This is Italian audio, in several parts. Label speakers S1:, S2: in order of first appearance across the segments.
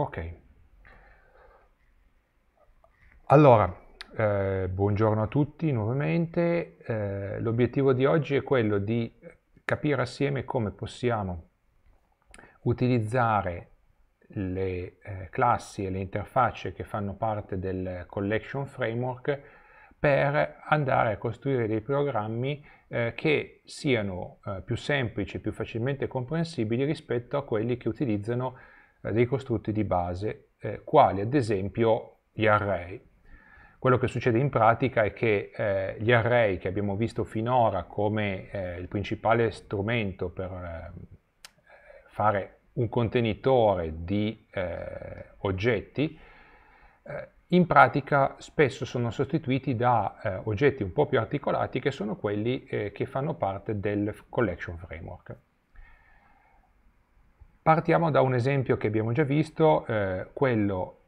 S1: Ok. Allora, eh, buongiorno a tutti nuovamente. Eh, l'obiettivo di oggi è quello di capire assieme come possiamo utilizzare le eh, classi e le interfacce che fanno parte del collection framework per andare a costruire dei programmi eh, che siano eh, più semplici, più facilmente comprensibili rispetto a quelli che utilizzano eh, dei costrutti di base, eh, quali ad esempio gli array. Quello che succede in pratica è che eh, gli array che abbiamo visto finora come eh, il principale strumento per eh, fare un contenitore di eh, oggetti, in pratica spesso sono sostituiti da oggetti un po' più articolati che sono quelli che fanno parte del collection framework. Partiamo da un esempio che abbiamo già visto, eh, quello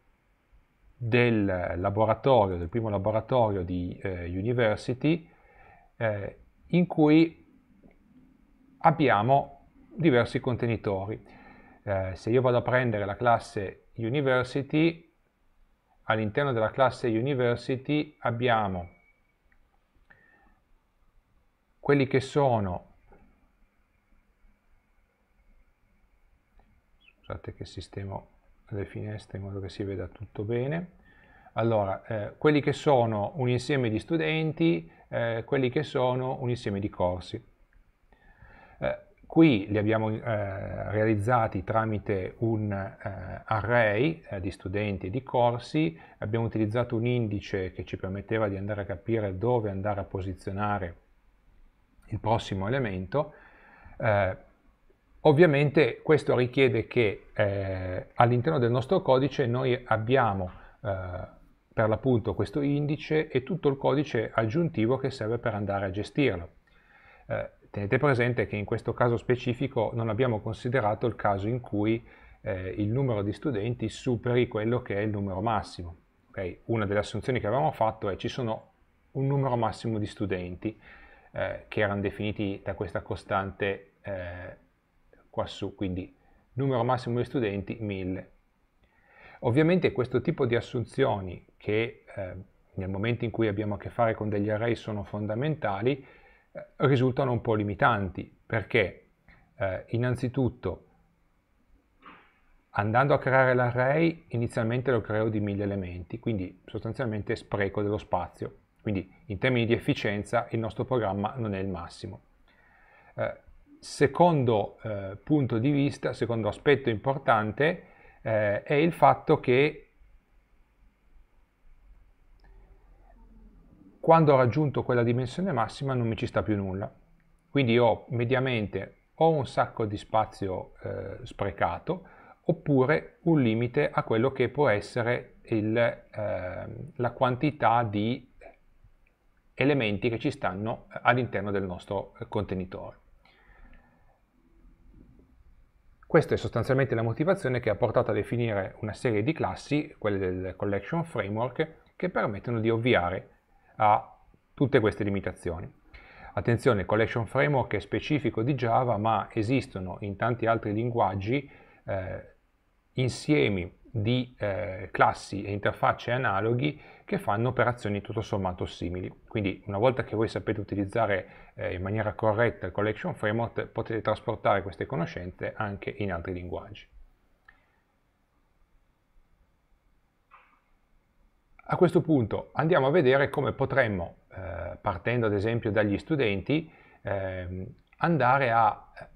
S1: del laboratorio, del primo laboratorio di eh, University, eh, in cui abbiamo diversi contenitori. Eh, se io vado a prendere la classe University, all'interno della classe University abbiamo quelli che sono aspettate che sistemo le finestre in modo che si veda tutto bene. Allora, eh, quelli che sono un insieme di studenti, eh, quelli che sono un insieme di corsi. Eh, qui li abbiamo eh, realizzati tramite un eh, array eh, di studenti e di corsi, abbiamo utilizzato un indice che ci permetteva di andare a capire dove andare a posizionare il prossimo elemento, eh, Ovviamente questo richiede che eh, all'interno del nostro codice noi abbiamo eh, per l'appunto questo indice e tutto il codice aggiuntivo che serve per andare a gestirlo. Eh, tenete presente che in questo caso specifico non abbiamo considerato il caso in cui eh, il numero di studenti superi quello che è il numero massimo. Okay? Una delle assunzioni che avevamo fatto è ci sono un numero massimo di studenti eh, che erano definiti da questa costante eh, quassù, quindi numero massimo di studenti 1000. Ovviamente questo tipo di assunzioni che eh, nel momento in cui abbiamo a che fare con degli array sono fondamentali, eh, risultano un po' limitanti perché eh, innanzitutto andando a creare l'array inizialmente lo creo di 1000 elementi, quindi sostanzialmente spreco dello spazio. Quindi in termini di efficienza il nostro programma non è il massimo. Eh, Secondo eh, punto di vista, secondo aspetto importante, eh, è il fatto che quando ho raggiunto quella dimensione massima non mi ci sta più nulla. Quindi ho mediamente o un sacco di spazio eh, sprecato oppure un limite a quello che può essere il, eh, la quantità di elementi che ci stanno all'interno del nostro eh, contenitore. Questa è sostanzialmente la motivazione che ha portato a definire una serie di classi, quelle del Collection Framework, che permettono di ovviare a tutte queste limitazioni. Attenzione, il Collection Framework è specifico di Java, ma esistono in tanti altri linguaggi eh, insiemi di eh, classi e interfacce analoghi che fanno operazioni tutto sommato simili. Quindi una volta che voi sapete utilizzare eh, in maniera corretta il collection framework potete trasportare queste conoscenze anche in altri linguaggi. A questo punto andiamo a vedere come potremmo, eh, partendo ad esempio dagli studenti, ehm, andare a eh,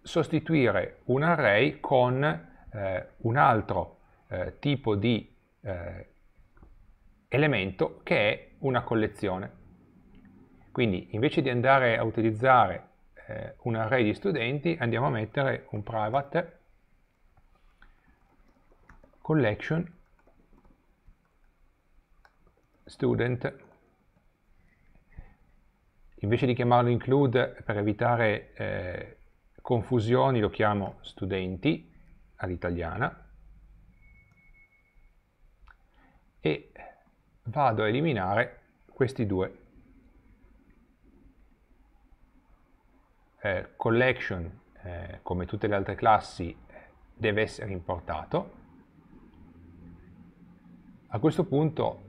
S1: sostituire un array con eh, un altro eh, tipo di eh, elemento che è una collezione. Quindi invece di andare a utilizzare eh, un array di studenti andiamo a mettere un private collection student invece di chiamarlo include per evitare eh, confusioni lo chiamo studenti all'italiana e vado a eliminare questi due eh, collection eh, come tutte le altre classi deve essere importato a questo punto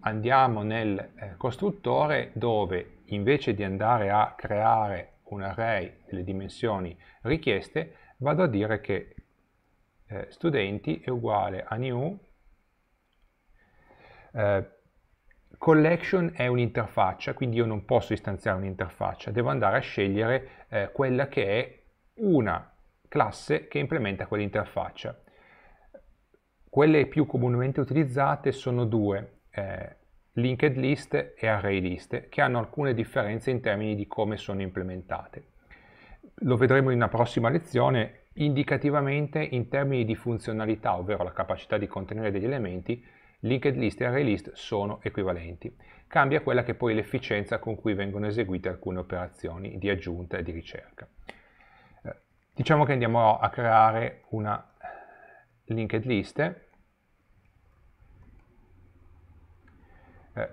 S1: andiamo nel eh, costruttore dove invece di andare a creare un array delle dimensioni richieste vado a dire che eh, studenti è uguale a new eh, collection è un'interfaccia, quindi io non posso istanziare un'interfaccia, devo andare a scegliere eh, quella che è una classe che implementa quell'interfaccia. Quelle più comunemente utilizzate sono due, eh, linked list e array list, che hanno alcune differenze in termini di come sono implementate. Lo vedremo in una prossima lezione Indicativamente, in termini di funzionalità, ovvero la capacità di contenere degli elementi, linked list e array list sono equivalenti. Cambia quella che è poi l'efficienza con cui vengono eseguite alcune operazioni di aggiunta e di ricerca. Eh, diciamo che andiamo a creare una linked list. Eh,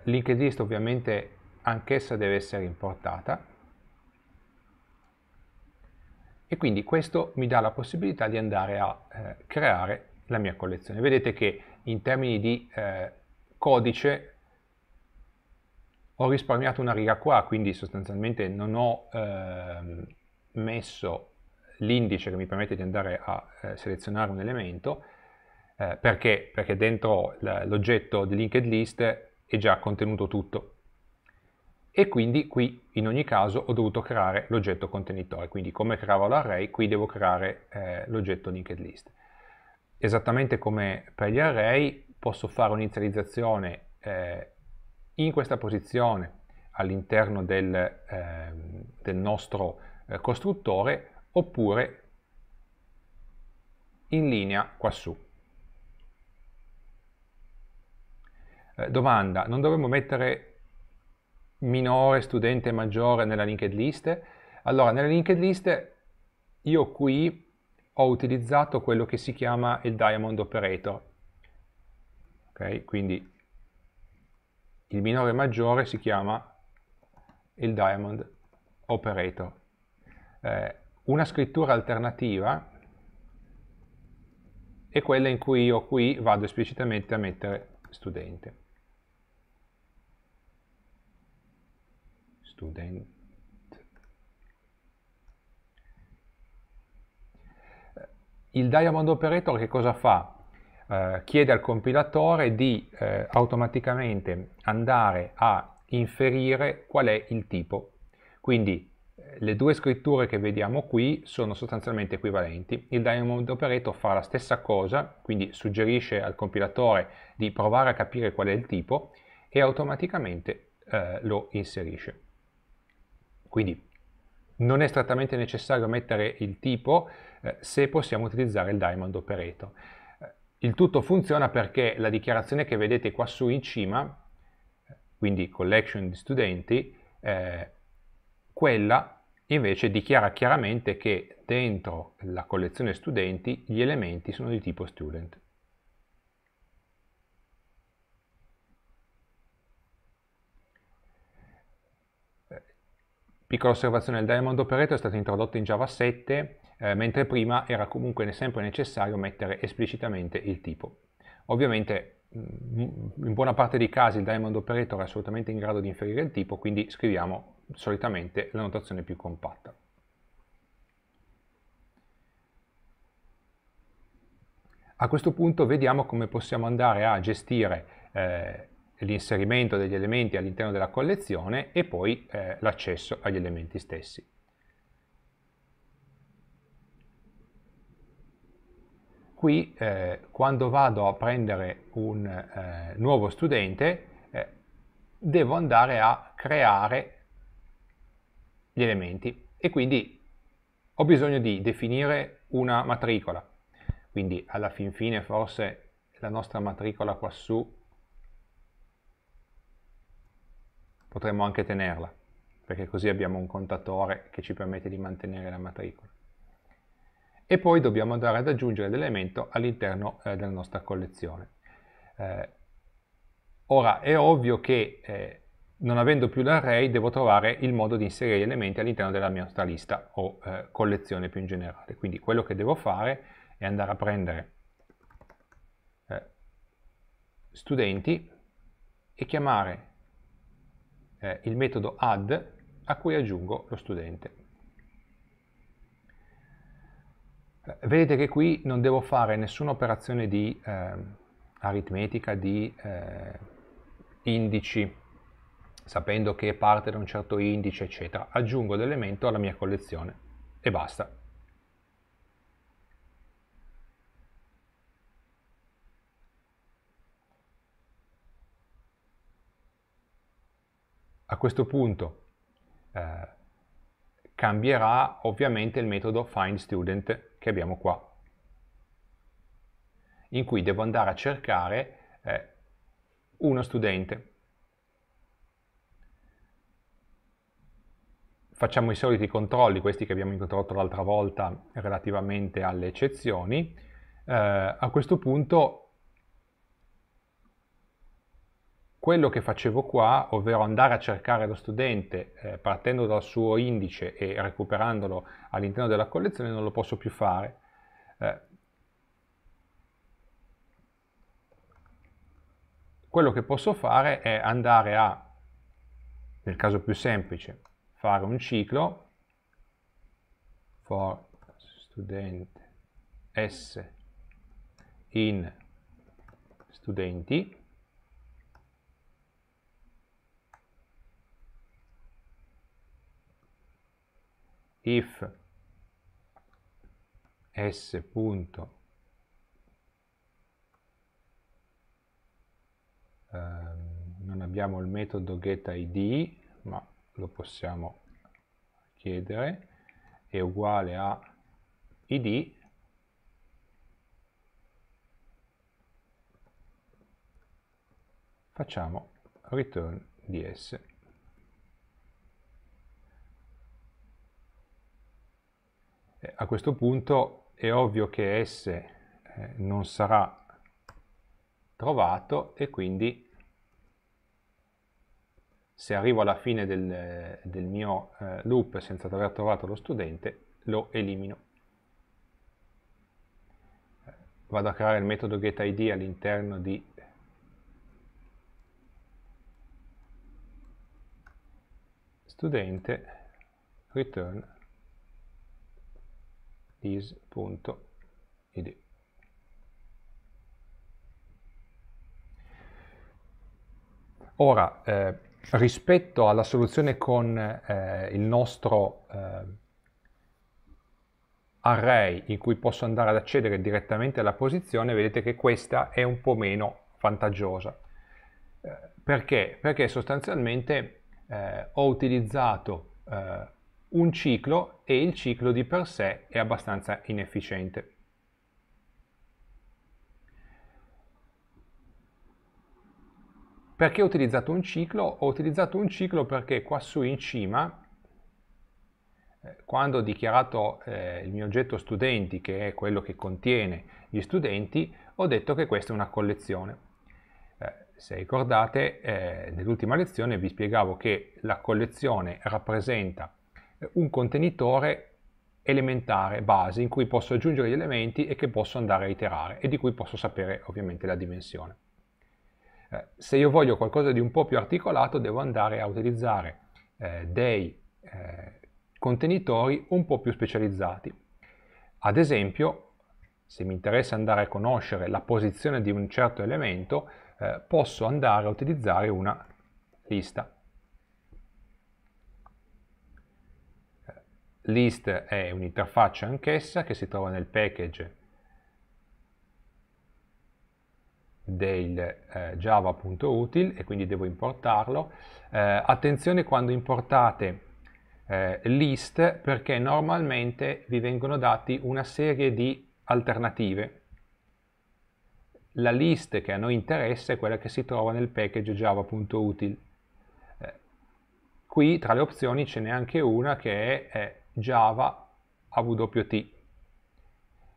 S1: linked list ovviamente anch'essa deve essere importata e quindi questo mi dà la possibilità di andare a eh, creare la mia collezione. Vedete che in termini di eh, codice ho risparmiato una riga qua, quindi sostanzialmente non ho eh, messo l'indice che mi permette di andare a eh, selezionare un elemento, eh, perché? perché dentro l'oggetto di linked list è già contenuto tutto, e quindi qui in ogni caso ho dovuto creare l'oggetto contenitore, quindi come creavo l'array qui devo creare eh, l'oggetto linked list. Esattamente come per gli array posso fare un'inizializzazione eh, in questa posizione all'interno del, eh, del, nostro eh, costruttore oppure in linea quassù. Eh, domanda, non dovremmo mettere minore, studente maggiore nella linked list? Allora, nella linked list io qui ho utilizzato quello che si chiama il diamond operator. Okay, quindi il minore e maggiore si chiama il diamond operator. Eh, una scrittura alternativa è quella in cui io qui vado esplicitamente a mettere studente. student eh, il diamond operator che cosa fa? Eh, chiede al compilatore di eh, automaticamente andare a inferire qual è il tipo quindi eh, le due scritture che vediamo qui sono sostanzialmente equivalenti. Il Diamond Operator fa la stessa cosa, quindi suggerisce al compilatore di provare a capire qual è il tipo e automaticamente eh, lo inserisce. Quindi non è strettamente necessario mettere il tipo eh, se possiamo utilizzare il diamond operator. Eh, il tutto funziona perché la dichiarazione che vedete qua su in cima, eh, quindi collection di studenti, eh, quella invece dichiara chiaramente che dentro la collezione studenti gli elementi sono di tipo student. Piccola osservazione, il Diamond Operator è stato introdotto in Java 7, eh, mentre prima era comunque sempre necessario mettere esplicitamente il tipo. Ovviamente mm, mm, in buona parte dei casi il Diamond Operator è assolutamente in grado di inferire il tipo, quindi scriviamo solitamente la notazione più compatta. A questo punto vediamo come possiamo andare a gestire eh, l'inserimento degli elementi all'interno della collezione e poi eh, l'accesso agli elementi stessi. Qui eh, quando vado a prendere un eh, nuovo studente eh, devo andare a creare gli elementi e quindi ho bisogno di definire una matricola. Quindi alla fin fine forse la nostra matricola qua su potremmo anche tenerla, perché così abbiamo un contatore che ci permette di mantenere la matricola. E poi dobbiamo andare ad aggiungere l'elemento all'interno eh, della nostra collezione. Eh, ora è ovvio che eh, non avendo più l'array devo trovare il modo di inserire gli elementi all'interno della mia nostra lista o eh, collezione più in generale. Quindi quello che devo fare è andare a prendere eh, studenti e chiamare eh, il metodo add a cui aggiungo lo studente. Eh, vedete che qui non devo fare nessuna operazione di eh, aritmetica, di eh, indici, sapendo che parte da un certo indice, eccetera. Aggiungo l'elemento alla mia collezione e basta. A questo punto eh, cambierà ovviamente il metodo findStudent che abbiamo qua, in cui devo andare a cercare eh, uno studente. Facciamo i soliti controlli, questi che abbiamo incontrato l'altra volta relativamente alle eccezioni. Eh, a questo punto quello che facevo qua, ovvero andare a cercare lo studente eh, partendo dal suo indice e recuperandolo all'interno della collezione, non lo posso più fare. Eh, quello che posso fare è andare a, nel caso più semplice, fare un ciclo for student s in studenti if s punto eh, non abbiamo il metodo getID ma lo possiamo chiedere è uguale a id facciamo return di s a questo punto è ovvio che S eh, non sarà trovato e quindi se arrivo alla fine del, del mio eh, loop senza aver trovato lo studente, lo elimino. Vado a creare il metodo getID all'interno di studente return is.id. Ora, eh, rispetto alla soluzione con eh, il nostro eh, array in cui posso andare ad accedere direttamente alla posizione, vedete che questa è un po' meno vantaggiosa. Eh, perché? Perché sostanzialmente eh, ho utilizzato eh, un ciclo e il ciclo di per sé è abbastanza inefficiente. Perché ho utilizzato un ciclo? Ho utilizzato un ciclo perché quassù in cima, eh, quando ho dichiarato eh, il mio oggetto studenti, che è quello che contiene gli studenti, ho detto che questa è una collezione. Eh, se ricordate, eh, nell'ultima lezione vi spiegavo che la collezione rappresenta un contenitore elementare, base, in cui posso aggiungere gli elementi e che posso andare a iterare e di cui posso sapere ovviamente la dimensione. Eh, se io voglio qualcosa di un po' più articolato devo andare a utilizzare eh, dei eh, contenitori un po' più specializzati. Ad esempio, se mi interessa andare a conoscere la posizione di un certo elemento, eh, posso andare a utilizzare una lista list è un'interfaccia anch'essa che si trova nel package del eh, java.util e quindi devo importarlo. Eh, attenzione quando importate eh, list perché normalmente vi vengono dati una serie di alternative. La list che a noi interessa è quella che si trova nel package java.util. Eh, qui tra le opzioni ce n'è anche una che è eh, Java AWT,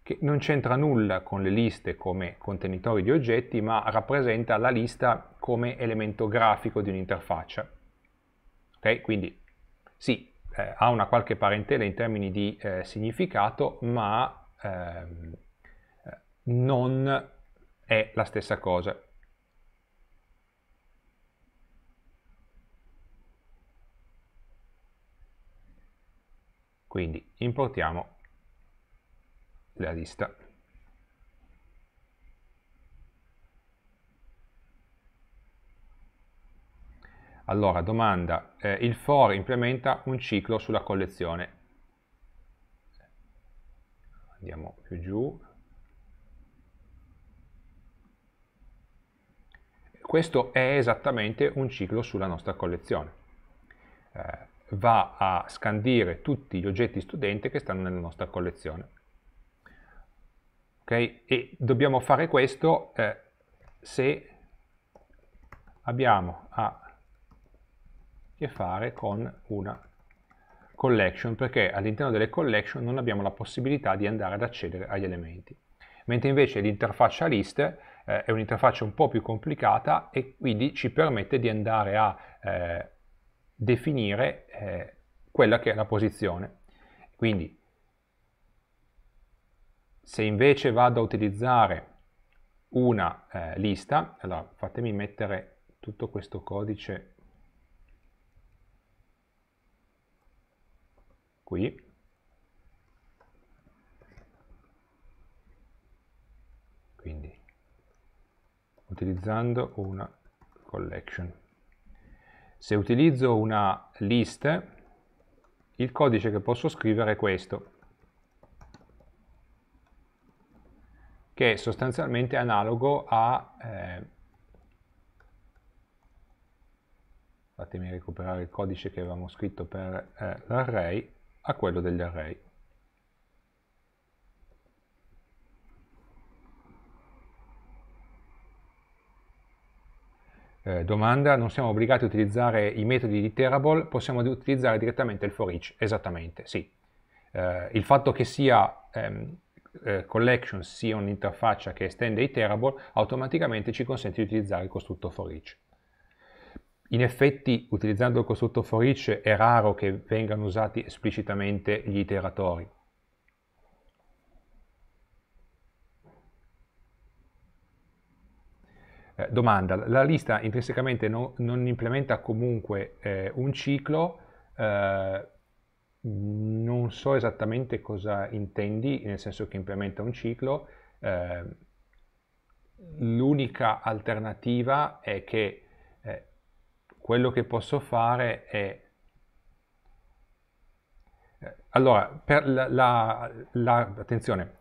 S1: che non c'entra nulla con le liste come contenitori di oggetti, ma rappresenta la lista come elemento grafico di un'interfaccia. Ok, Quindi sì, eh, ha una qualche parentela in termini di eh, significato, ma ehm, eh, non è la stessa cosa. Quindi importiamo la lista. Allora, domanda, eh, il for implementa un ciclo sulla collezione. Andiamo più giù. Questo è esattamente un ciclo sulla nostra collezione. Eh, va a scandire tutti gli oggetti studente che stanno nella nostra collezione. Okay? E dobbiamo fare questo eh, se abbiamo a che fare con una collection, perché all'interno delle collection non abbiamo la possibilità di andare ad accedere agli elementi. Mentre invece l'interfaccia list eh, è un'interfaccia un po' più complicata e quindi ci permette di andare a eh, definire eh, quella che è la posizione. Quindi se invece vado a utilizzare una eh, lista, allora fatemi mettere tutto questo codice qui, quindi utilizzando una collection se utilizzo una list, il codice che posso scrivere è questo, che è sostanzialmente analogo a... Eh, fatemi recuperare il codice che avevamo scritto per eh, l'array a quello degli array. eh, domanda, non siamo obbligati a utilizzare i metodi di Terrible, possiamo utilizzare direttamente il for each, esattamente, sì. Eh, il fatto che sia ehm, eh, collection sia un'interfaccia che estende i Terrible, automaticamente ci consente di utilizzare il costrutto for each. In effetti, utilizzando il costrutto for each, è raro che vengano usati esplicitamente gli iteratori, Eh, domanda, la lista intrinsecamente no, non implementa comunque eh, un ciclo, eh, non so esattamente cosa intendi, nel senso che implementa un ciclo, eh, l'unica alternativa è che eh, quello che posso fare è eh, allora, la, la, la, attenzione,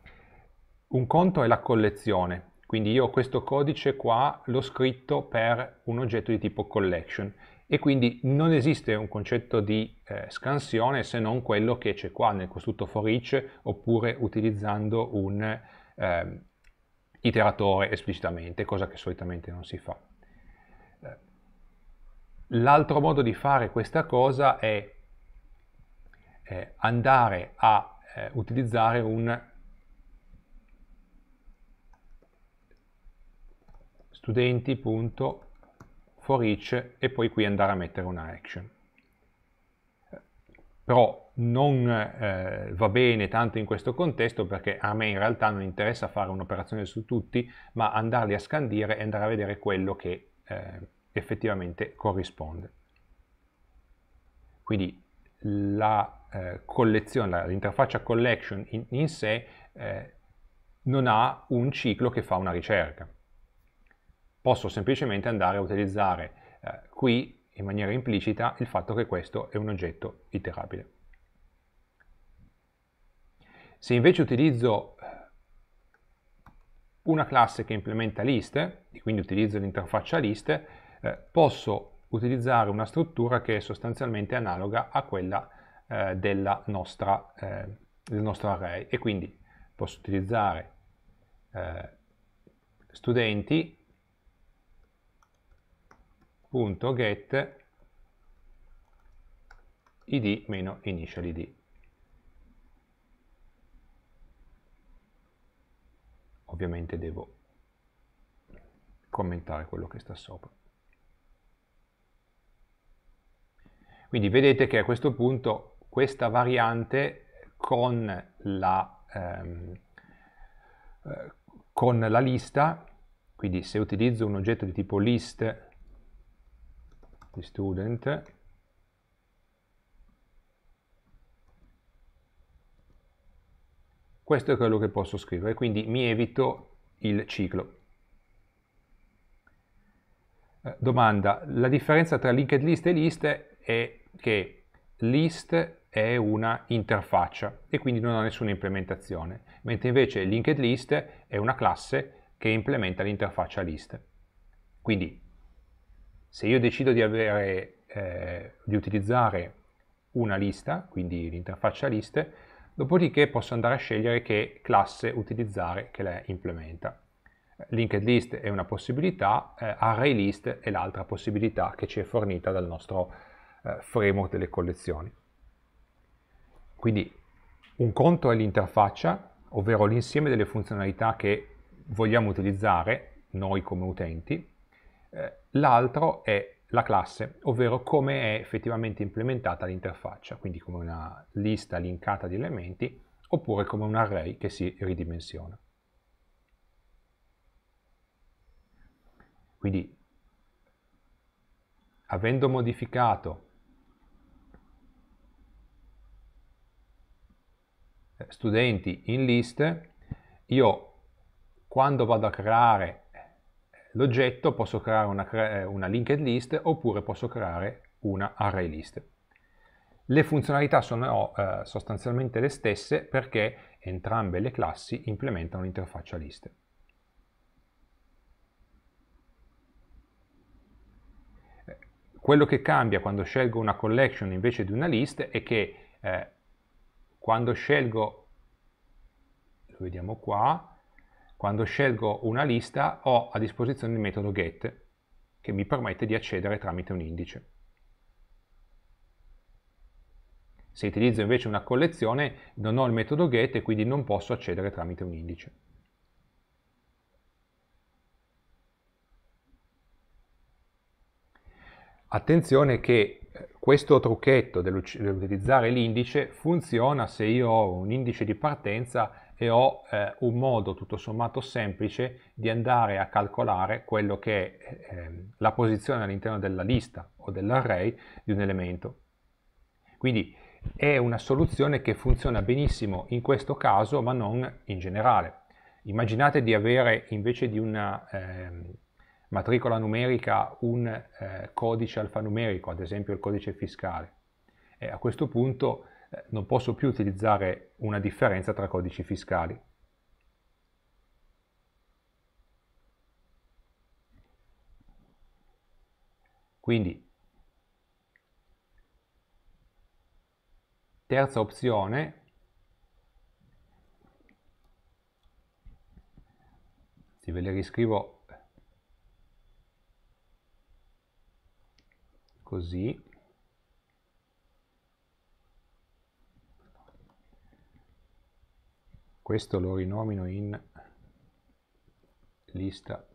S1: un conto è la collezione, quindi io ho questo codice qua l'ho scritto per un oggetto di tipo collection e quindi non esiste un concetto di eh, scansione se non quello che c'è qua nel costrutto for each oppure utilizzando un eh, iteratore esplicitamente, cosa che solitamente non si fa. Eh, l'altro modo di fare questa cosa è eh, andare a eh, utilizzare un studenti.forEach e poi qui andare a mettere una action. Però non eh, va bene tanto in questo contesto perché a me in realtà non interessa fare un'operazione su tutti, ma andarli a scandire e andare a vedere quello che eh, effettivamente corrisponde. Quindi la eh, collezione, l'interfaccia collection in, in sé eh, non ha un ciclo che fa una ricerca posso semplicemente andare a utilizzare eh, qui in maniera implicita il fatto che questo è un oggetto iterabile. Se invece utilizzo eh, una classe che implementa list, e quindi utilizzo l'interfaccia list, eh, posso utilizzare una struttura che è sostanzialmente analoga a quella eh, della nostra, eh, del nostro array e quindi posso utilizzare eh, studenti get id meno initial id. Ovviamente devo commentare quello che sta sopra. Quindi vedete che a questo punto questa variante con la, ehm, eh, con la lista, quindi se utilizzo un oggetto di tipo list di student questo è quello che posso scrivere quindi mi evito il ciclo eh, domanda la differenza tra linked list e list è che list è una interfaccia e quindi non ha nessuna implementazione mentre invece linked list è una classe che implementa l'interfaccia list quindi se io decido di, avere, eh, di utilizzare una lista, quindi l'interfaccia list, dopodiché posso andare a scegliere che classe utilizzare che la implementa. Linked list è una possibilità, eh, array list è l'altra possibilità che ci è fornita dal nostro eh, framework delle collezioni. Quindi un conto è l'interfaccia, ovvero l'insieme delle funzionalità che vogliamo utilizzare noi come utenti, eh, L'altro è la classe, ovvero come è effettivamente implementata l'interfaccia, quindi come una lista linkata di elementi oppure come un array che si ridimensiona. Quindi, avendo modificato eh, studenti in list, io quando vado a creare l'oggetto, posso creare una, eh, una linked list oppure posso creare una array list. Le funzionalità sono eh, sostanzialmente le stesse perché entrambe le classi implementano l'interfaccia list. Quello che cambia quando scelgo una collection invece di una list è che eh, quando scelgo, lo vediamo qua, quando scelgo una lista ho a disposizione il metodo get che mi permette di accedere tramite un indice. Se utilizzo invece una collezione non ho il metodo get e quindi non posso accedere tramite un indice. Attenzione che eh, questo trucchetto dell'utilizzare l'indice funziona se io ho un indice di partenza e ho eh, un modo tutto sommato semplice di andare a calcolare quello che è eh, la posizione all'interno della lista o dell'array di un elemento. Quindi è una soluzione che funziona benissimo in questo caso ma non in generale. Immaginate di avere invece di una eh, matricola numerica un eh, codice alfanumerico, ad esempio il codice fiscale. E a questo punto eh, non posso più utilizzare una differenza tra codici fiscali. Quindi, terza opzione, se ve le riscrivo così, questo lo rinomino in lista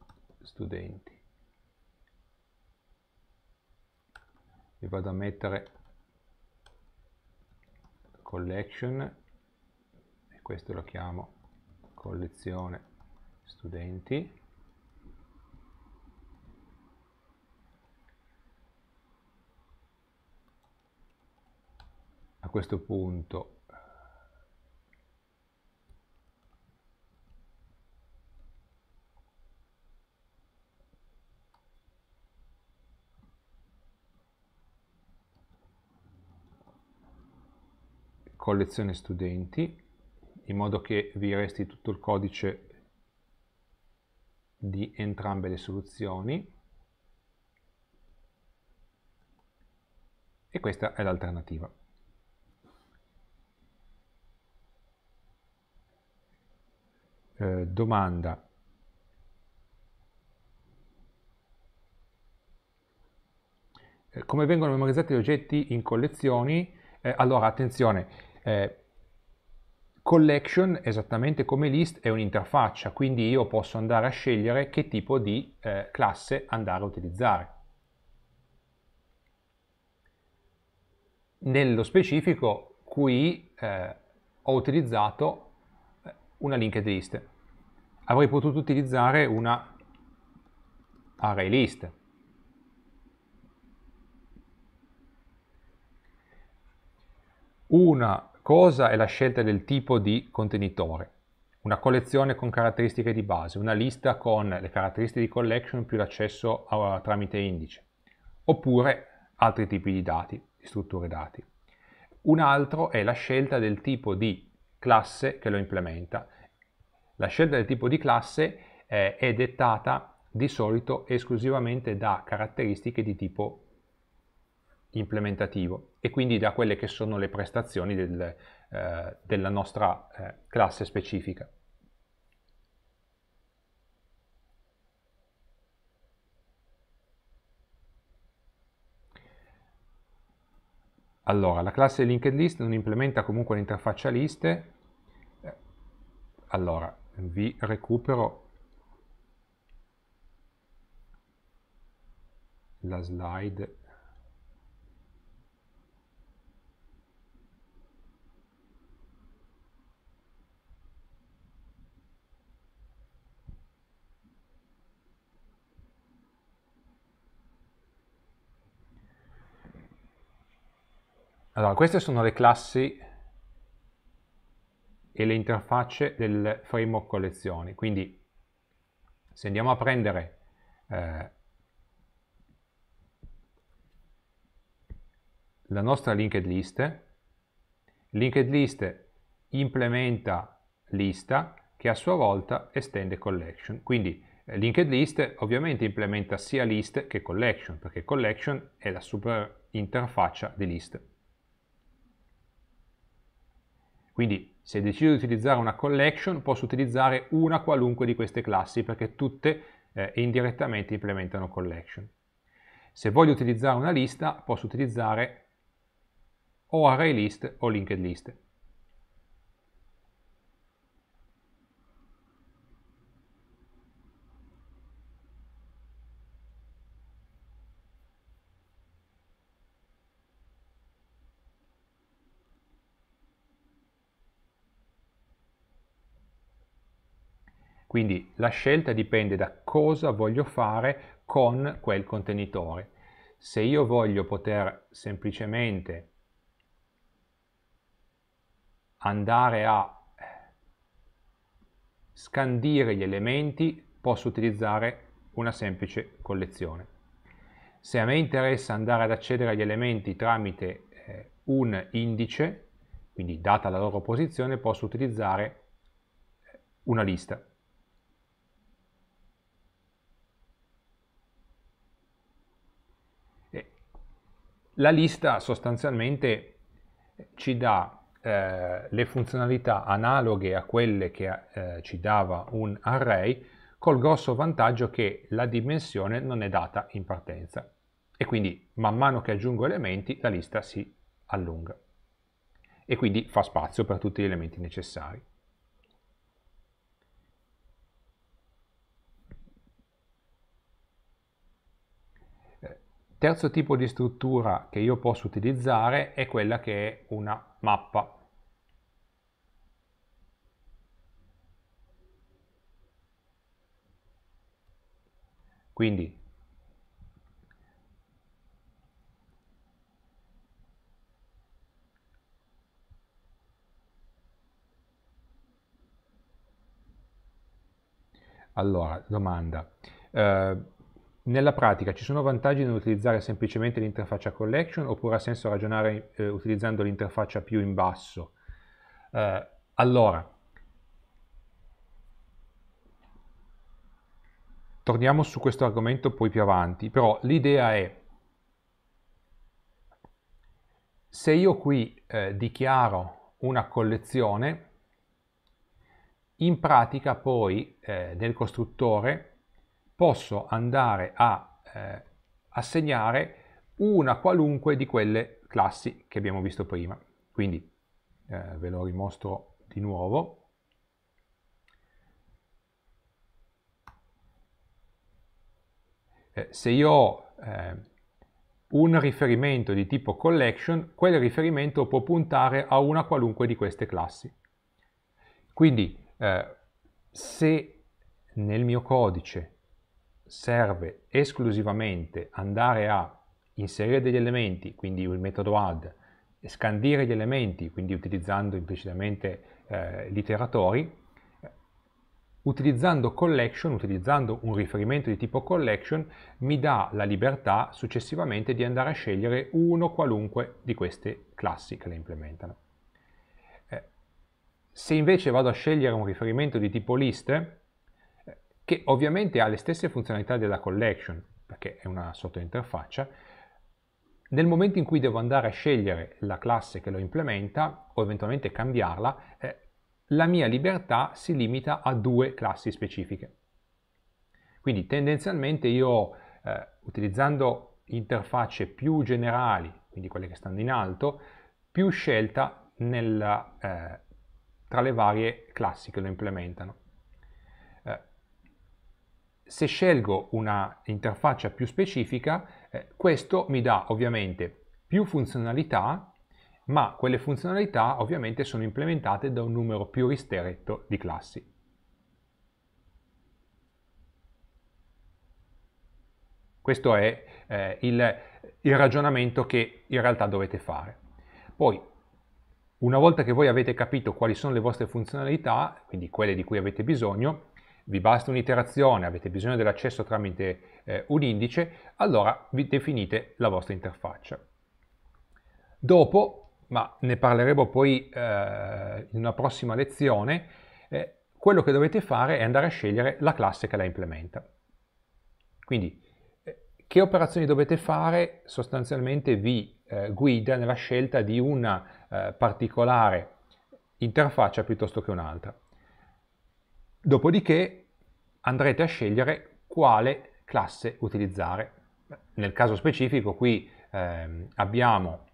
S1: studenti e vado a mettere collection e questo lo chiamo collezione studenti a questo punto collezione studenti in modo che vi resti tutto il codice di entrambe le soluzioni e questa è l'alternativa. Eh, domanda. Eh, come vengono memorizzati gli oggetti in collezioni? Eh, allora, attenzione, eh, collection, esattamente come list, è un'interfaccia, quindi io posso andare a scegliere che tipo di eh, classe andare a utilizzare. Nello specifico, qui eh, ho utilizzato una linked list. Avrei potuto utilizzare una array list, una cosa è la scelta del tipo di contenitore, una collezione con caratteristiche di base, una lista con le caratteristiche di collection più l'accesso tramite indice, oppure altri tipi di dati, di strutture dati. Un altro è la scelta del tipo di classe che lo implementa. La scelta del tipo di classe eh, è dettata di solito esclusivamente da caratteristiche di tipo implementativo e quindi da quelle che sono le prestazioni del, eh, della nostra eh, classe specifica. Allora, la classe linked list non implementa comunque l'interfaccia liste. Allora, vi recupero la slide Allora, queste sono le classi e le interfacce del framework collezioni. Quindi se andiamo a prendere eh, la nostra linked list, linked list implementa lista che a sua volta estende collection. Quindi eh, linked list ovviamente implementa sia list che collection, perché collection è la super interfaccia di list. Quindi se decido di utilizzare una collection posso utilizzare una qualunque di queste classi perché tutte eh, indirettamente implementano collection. Se voglio utilizzare una lista posso utilizzare o ArrayList o LinkedList. Quindi la scelta dipende da cosa voglio fare con quel contenitore. Se io voglio poter semplicemente andare a scandire gli elementi posso utilizzare una semplice collezione. Se a me interessa andare ad accedere agli elementi tramite eh, un indice, quindi data la loro posizione, posso utilizzare eh, una lista. La lista sostanzialmente ci dà eh, le funzionalità analoghe a quelle che eh, ci dava un array, col grosso vantaggio che la dimensione non è data in partenza e quindi man mano che aggiungo elementi la lista si allunga e quindi fa spazio per tutti gli elementi necessari. Terzo tipo di struttura che io posso utilizzare è quella che è una mappa. Quindi Allora, domanda. Uh, nella pratica ci sono vantaggi nell'utilizzare semplicemente l'interfaccia collection oppure ha senso ragionare eh, utilizzando l'interfaccia più in basso? Eh, allora, torniamo su questo argomento poi più avanti, però l'idea è se io qui eh, dichiaro una collezione, in pratica poi nel eh, costruttore posso andare a eh, assegnare una qualunque di quelle classi che abbiamo visto prima. Quindi eh, ve lo rimostro di nuovo. Eh, se io ho eh, un riferimento di tipo collection, quel riferimento può puntare a una qualunque di queste classi. Quindi eh, se nel mio codice serve esclusivamente andare a inserire degli elementi, quindi il metodo add, scandire gli elementi, quindi utilizzando implicitamente eh, gli utilizzando collection, utilizzando un riferimento di tipo collection, mi dà la libertà successivamente di andare a scegliere uno qualunque di queste classi che le implementano. Eh, se invece vado a scegliere un riferimento di tipo liste, che ovviamente ha le stesse funzionalità della collection, perché è una sottointerfaccia, nel momento in cui devo andare a scegliere la classe che lo implementa o eventualmente cambiarla, eh, la mia libertà si limita a due classi specifiche. Quindi tendenzialmente io, eh, utilizzando interfacce più generali, quindi quelle che stanno in alto, più scelta nella, eh, tra le varie classi che lo implementano se scelgo una interfaccia più specifica, eh, questo mi dà ovviamente più funzionalità, ma quelle funzionalità ovviamente sono implementate da un numero più ristretto di classi. Questo è eh, il, il ragionamento che in realtà dovete fare. Poi, una volta che voi avete capito quali sono le vostre funzionalità, quindi quelle di cui avete bisogno, vi basta un'iterazione, avete bisogno dell'accesso tramite eh, un indice, allora vi definite la vostra interfaccia. Dopo, ma ne parleremo poi eh, in una prossima lezione, eh, quello che dovete fare è andare a scegliere la classe che la implementa. Quindi, eh, che operazioni dovete fare sostanzialmente vi eh, guida nella scelta di una eh, particolare interfaccia piuttosto che un'altra. Dopodiché andrete a scegliere quale classe utilizzare. Nel caso specifico qui ehm, eh, abbiamo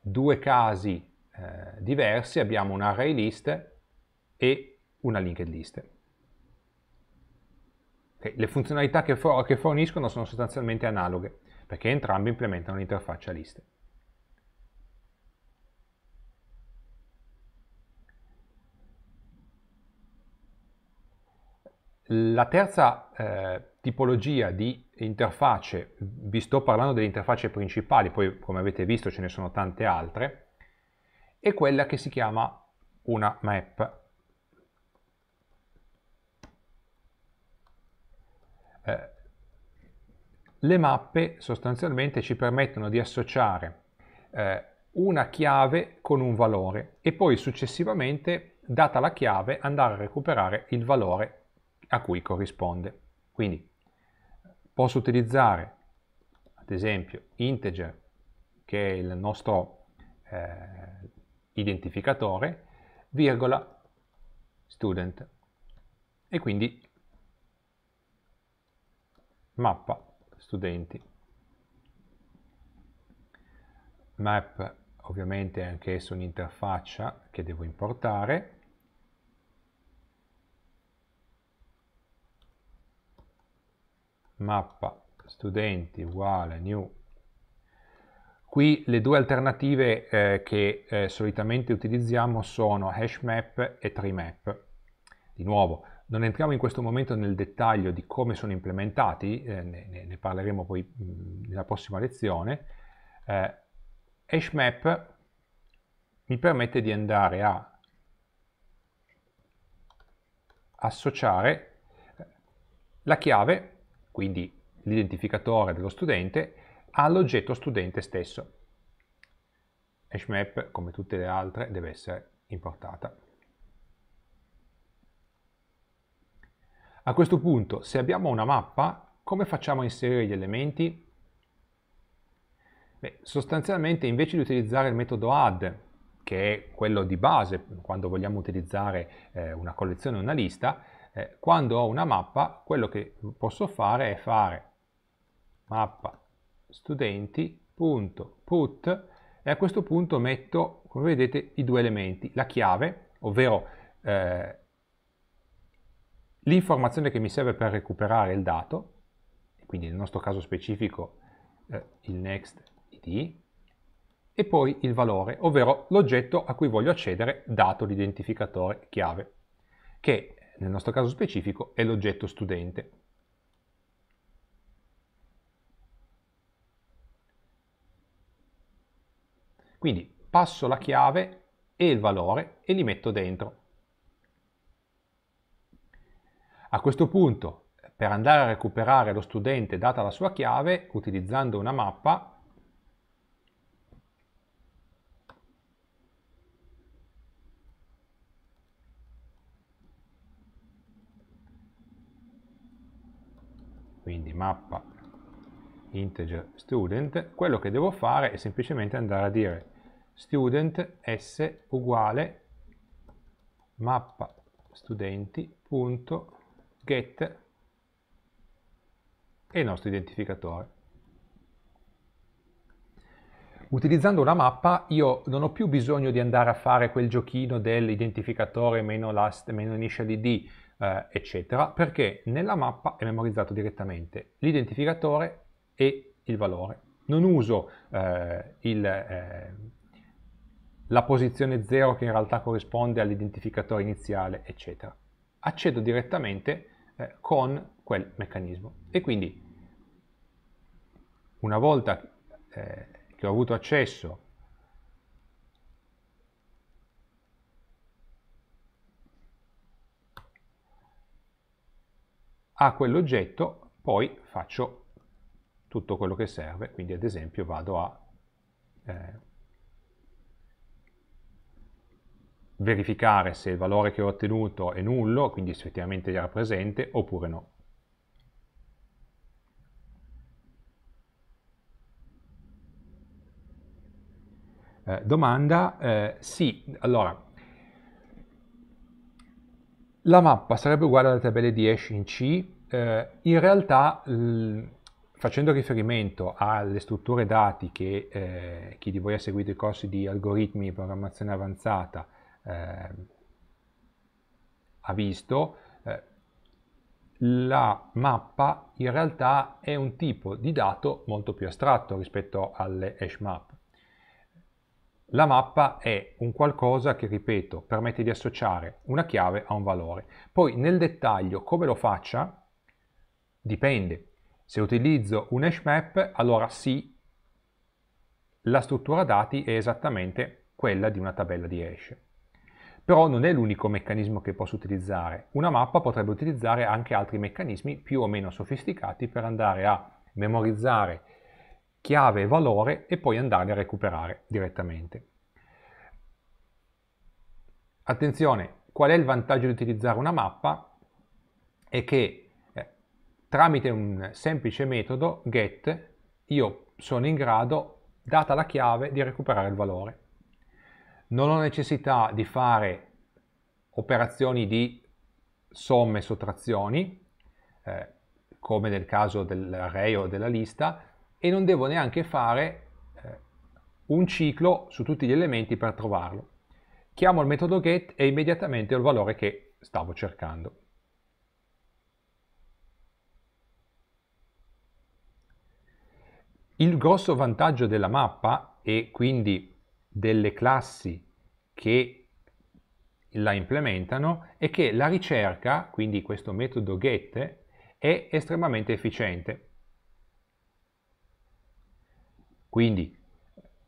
S1: due casi eh, diversi, abbiamo un array list e una linked list. Okay. Le funzionalità che, for che forniscono sono sostanzialmente analoghe, perché entrambi implementano l'interfaccia list. La terza eh, tipologia di interfacce, vi sto parlando delle interfacce principali, poi come avete visto ce ne sono tante altre, è quella che si chiama una map. Eh, le mappe sostanzialmente ci permettono di associare eh, una chiave con un valore e poi successivamente, data la chiave, andare a recuperare il valore a cui corrisponde. Quindi posso utilizzare ad esempio integer che è il nostro eh, identificatore, virgola student e quindi mappa studenti. Map ovviamente è anch'esso un'interfaccia che devo importare mappa studenti uguale new. Qui le due alternative eh, che eh, solitamente utilizziamo sono hash map e tree map. Di nuovo, non entriamo in questo momento nel dettaglio di come sono implementati, eh, ne, ne, parleremo poi mh, nella prossima lezione. Eh, hash map mi permette di andare a associare la chiave quindi l'identificatore dello studente, all'oggetto studente stesso. HashMap, come tutte le altre, deve essere importata. A questo punto, se abbiamo una mappa, come facciamo a inserire gli elementi? Beh, sostanzialmente, invece di utilizzare il metodo add, che è quello di base quando vogliamo utilizzare eh, una collezione o una lista, eh, quando ho una mappa, quello che posso fare è fare mappa studenti.put e a questo punto metto, come vedete, i due elementi, la chiave, ovvero eh, l'informazione che mi serve per recuperare il dato, quindi nel nostro caso specifico eh, il next id, e poi il valore, ovvero l'oggetto a cui voglio accedere dato l'identificatore chiave, che nel nostro caso specifico è l'oggetto studente. Quindi passo la chiave e il valore e li metto dentro. A questo punto, per andare a recuperare lo studente data la sua chiave, utilizzando una mappa, quindi mappa integer student, quello che devo fare è semplicemente andare a dire student s uguale mappa studenti.get e il nostro identificatore. Utilizzando una mappa io non ho più bisogno di andare a fare quel giochino dell'identificatore meno, last, meno initial id, eh, eccetera, perché nella mappa è memorizzato direttamente l'identificatore e il valore. Non uso eh, il, eh, la posizione 0 che in realtà corrisponde all'identificatore iniziale, eccetera. Accedo direttamente eh, con quel meccanismo. E quindi, una volta eh, che ho avuto accesso a quell'oggetto poi faccio tutto quello che serve, quindi ad esempio vado a eh, verificare se il valore che ho ottenuto è nullo, quindi effettivamente era presente, oppure no. Eh, domanda, eh, sì, allora, la mappa sarebbe uguale alla tabella hash in C, eh, in realtà facendo riferimento alle strutture dati che eh, chi di voi ha seguito i corsi di algoritmi e programmazione avanzata eh, ha visto, eh, la mappa in realtà è un tipo di dato molto più astratto rispetto alle hash map la mappa è un qualcosa che, ripeto, permette di associare una chiave a un valore. Poi nel dettaglio come lo faccia dipende. Se utilizzo un hash map, allora sì, la struttura dati è esattamente quella di una tabella di hash. Però non è l'unico meccanismo che posso utilizzare. Una mappa potrebbe utilizzare anche altri meccanismi più o meno sofisticati per andare a memorizzare chiave e valore e poi andarli a recuperare direttamente. Attenzione, qual è il vantaggio di utilizzare una mappa? È che eh, tramite un semplice metodo get io sono in grado, data la chiave, di recuperare il valore. Non ho necessità di fare operazioni di somme e sottrazioni, eh, come nel caso dell'array o della lista, e non devo neanche fare eh, un ciclo su tutti gli elementi per trovarlo. Chiamo il metodo get e immediatamente ho il valore che stavo cercando. Il grosso vantaggio della mappa e quindi delle classi che la implementano è che la ricerca, quindi questo metodo get, è estremamente efficiente. Quindi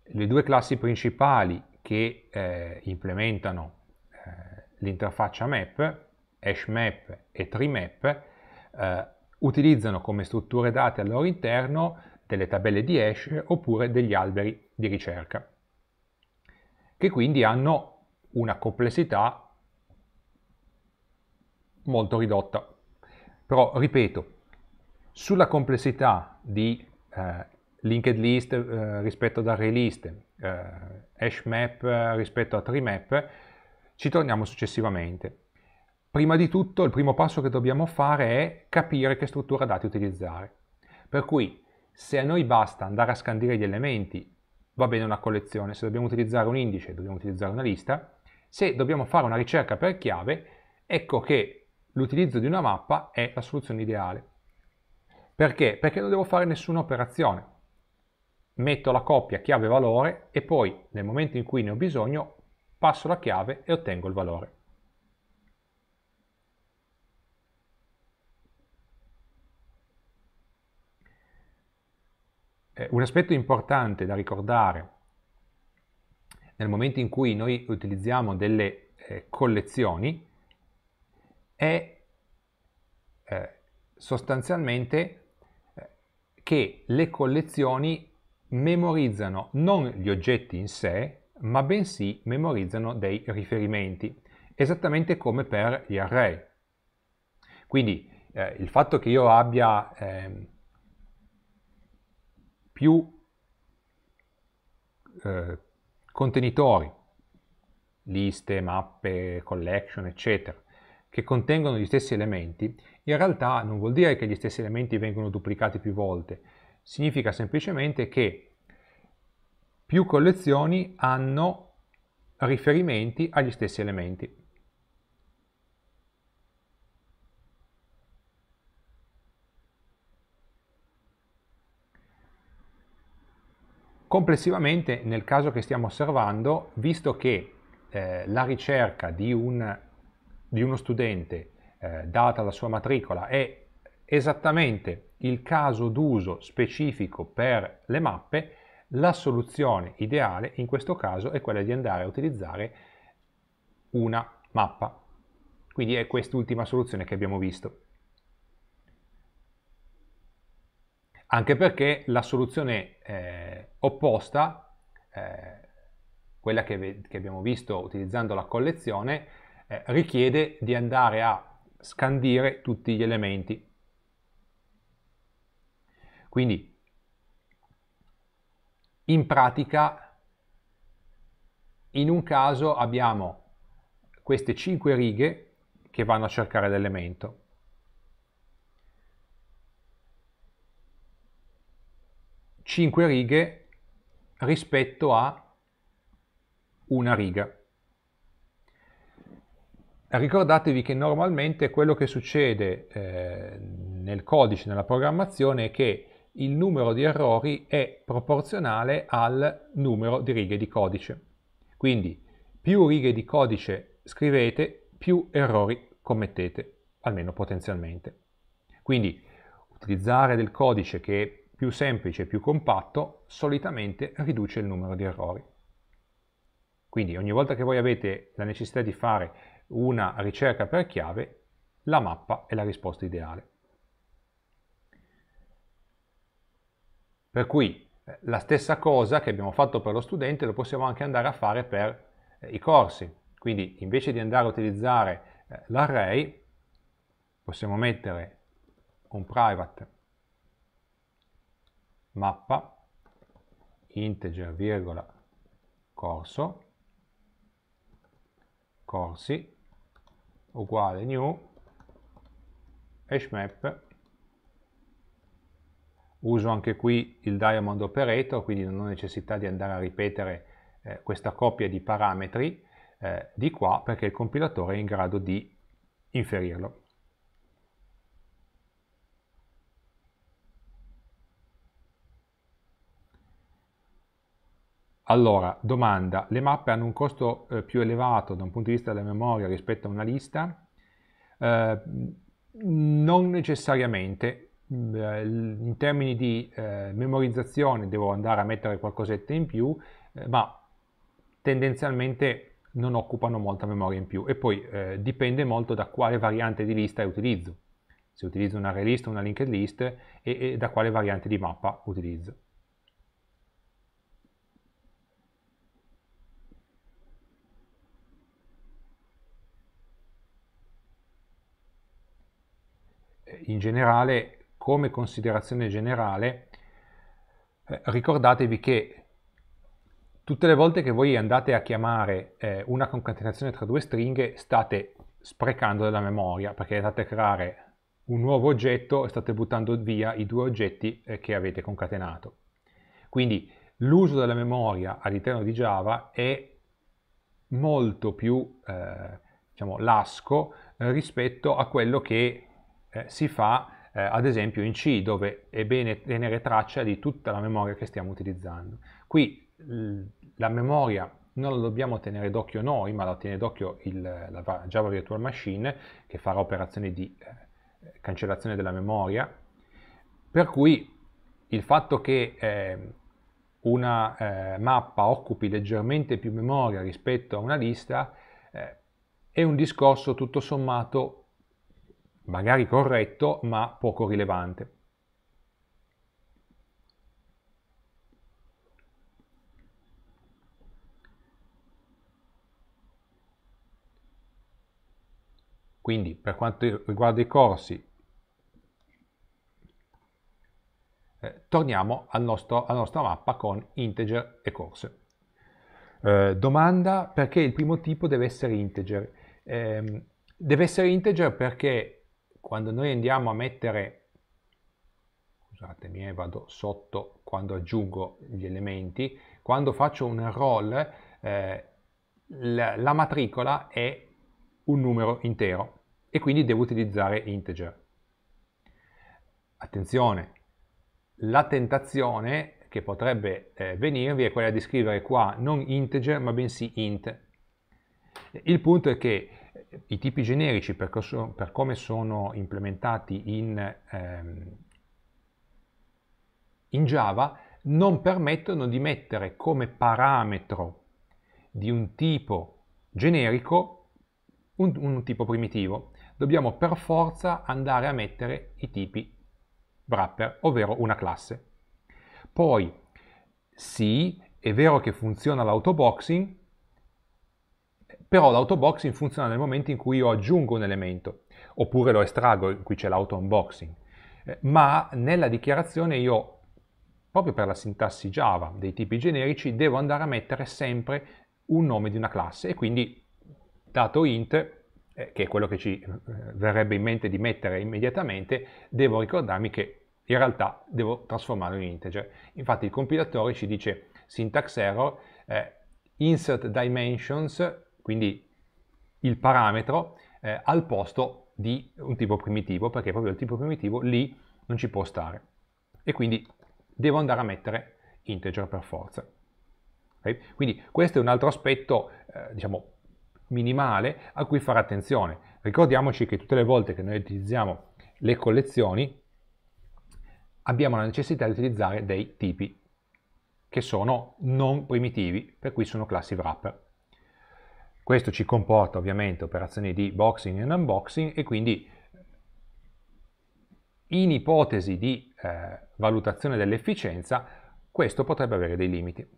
S1: le due classi principali che eh, implementano eh, l'interfaccia map, hashMap e treeMap, eh, utilizzano come strutture date al loro interno delle tabelle di hash oppure degli alberi di ricerca, che quindi hanno una complessità molto ridotta. Però, ripeto, sulla complessità di eh, linked list eh, rispetto ad array list, eh, hash map eh, rispetto a tree map, ci torniamo successivamente. Prima di tutto il primo passo che dobbiamo fare è capire che struttura dati utilizzare. Per cui se a noi basta andare a scandire gli elementi, va bene una collezione, se dobbiamo utilizzare un indice dobbiamo utilizzare una lista, se dobbiamo fare una ricerca per chiave, ecco che l'utilizzo di una mappa è la soluzione ideale. Perché? Perché non devo fare nessuna operazione metto la coppia chiave-valore e poi, nel momento in cui ne ho bisogno, passo la chiave e ottengo il valore. Eh, un aspetto importante da ricordare nel momento in cui noi utilizziamo delle eh, collezioni è eh, sostanzialmente eh, che le collezioni memorizzano non gli oggetti in sé, ma bensì memorizzano dei riferimenti, esattamente come per gli array. Quindi eh, il fatto che io abbia eh, più eh, contenitori, liste, mappe, collection, eccetera, che contengono gli stessi elementi, in realtà non vuol dire che gli stessi elementi vengono duplicati più volte, Significa semplicemente che più collezioni hanno riferimenti agli stessi elementi. Complessivamente, nel caso che stiamo osservando, visto che eh, la ricerca di, un, di uno studente eh, data la sua matricola è esattamente il caso d'uso specifico per le mappe, la soluzione ideale in questo caso è quella di andare a utilizzare una mappa. Quindi è quest'ultima soluzione che abbiamo visto. Anche perché la soluzione eh, opposta, eh, quella che, che, abbiamo visto utilizzando la collezione, eh, richiede di andare a scandire tutti gli elementi quindi in pratica in un caso abbiamo queste 5 righe che vanno a cercare l'elemento. Cinque righe rispetto a una riga. Ricordatevi che normalmente quello che succede eh, nel codice, nella programmazione, è che il numero di errori è proporzionale al numero di righe di codice. Quindi più righe di codice scrivete, più errori commettete, almeno potenzialmente. Quindi utilizzare del codice che è più semplice e più compatto solitamente riduce il numero di errori. Quindi ogni volta che voi avete la necessità di fare una ricerca per chiave, la mappa è la risposta ideale. Per cui eh, la stessa cosa che abbiamo fatto per lo studente lo possiamo anche andare a fare per eh, i corsi. Quindi invece di andare a utilizzare eh, l'array possiamo mettere un private mappa integer virgola corso corsi uguale new hashMap uso anche qui il diamond operator, quindi non ho necessità di andare a ripetere eh, questa coppia di parametri eh, di qua perché il compilatore è in grado di inferirlo. Allora, domanda, le mappe hanno un costo eh, più elevato da un punto di vista della memoria rispetto a una lista? Eh, non necessariamente, in termini di eh, memorizzazione devo andare a mettere qualcosetta in più, eh, ma tendenzialmente non occupano molta memoria in più e poi eh, dipende molto da quale variante di lista utilizzo, se utilizzo una relist o una linked list e, e da quale variante di mappa utilizzo. Eh, in generale come considerazione generale, eh, ricordatevi che tutte le volte che voi andate a chiamare eh, una concatenazione tra due stringhe state sprecando della memoria perché andate a creare un nuovo oggetto e state buttando via i due oggetti eh, che avete concatenato. Quindi l'uso della memoria all'interno di Java è molto più eh, diciamo, lasco eh, rispetto a quello che eh, si fa eh, ad esempio in C dove è bene tenere traccia di tutta la memoria che stiamo utilizzando. Qui la memoria non la dobbiamo tenere d'occhio noi, ma la tiene d'occhio la Java Virtual Machine che farà operazioni di eh, cancellazione della memoria, per cui il fatto che eh, una eh, mappa occupi leggermente più memoria rispetto a una lista eh, è un discorso tutto sommato magari corretto ma poco rilevante. Quindi per quanto riguarda i corsi, eh, torniamo al nostro, alla nostra mappa con integer e corse. Eh, domanda perché il primo tipo deve essere integer. Eh, deve essere integer perché quando noi andiamo a mettere, scusatemi, eh, vado sotto quando aggiungo gli elementi, quando faccio un roll, eh, la, la matricola è un numero intero e quindi devo utilizzare integer. Attenzione, la tentazione che potrebbe eh, venirvi è quella di scrivere qua non integer ma bensì int. Il punto è che i tipi generici per, coso, per, come sono implementati in, ehm, in Java non permettono di mettere come parametro di un tipo generico un, un tipo primitivo. Dobbiamo per forza andare a mettere i tipi wrapper, ovvero una classe. Poi, sì, è vero che funziona l'autoboxing, però l'autobox in funziona nel momento in cui io aggiungo un elemento, oppure lo estraggo, qui c'è l'auto unboxing, eh, ma nella dichiarazione io, proprio per la sintassi Java dei tipi generici, devo andare a mettere sempre un nome di una classe e quindi dato int eh, che è quello che ci eh, verrebbe in mente di mettere immediatamente, devo ricordarmi che in realtà devo trasformarlo in integer. Infatti il compilatore ci dice syntax error, eh, insert dimensions quindi il parametro eh, al posto di un tipo primitivo, perché proprio il tipo primitivo lì non ci può stare. E quindi devo andare a mettere integer per forza. Okay? Quindi questo è un altro aspetto, eh, diciamo, minimale a cui fare attenzione. Ricordiamoci che tutte le volte che noi utilizziamo le collezioni abbiamo la necessità di utilizzare dei tipi che sono non primitivi, per cui sono classi wrapper. Questo ci comporta ovviamente operazioni di boxing e unboxing e quindi in ipotesi di eh, valutazione dell'efficienza questo potrebbe avere dei limiti.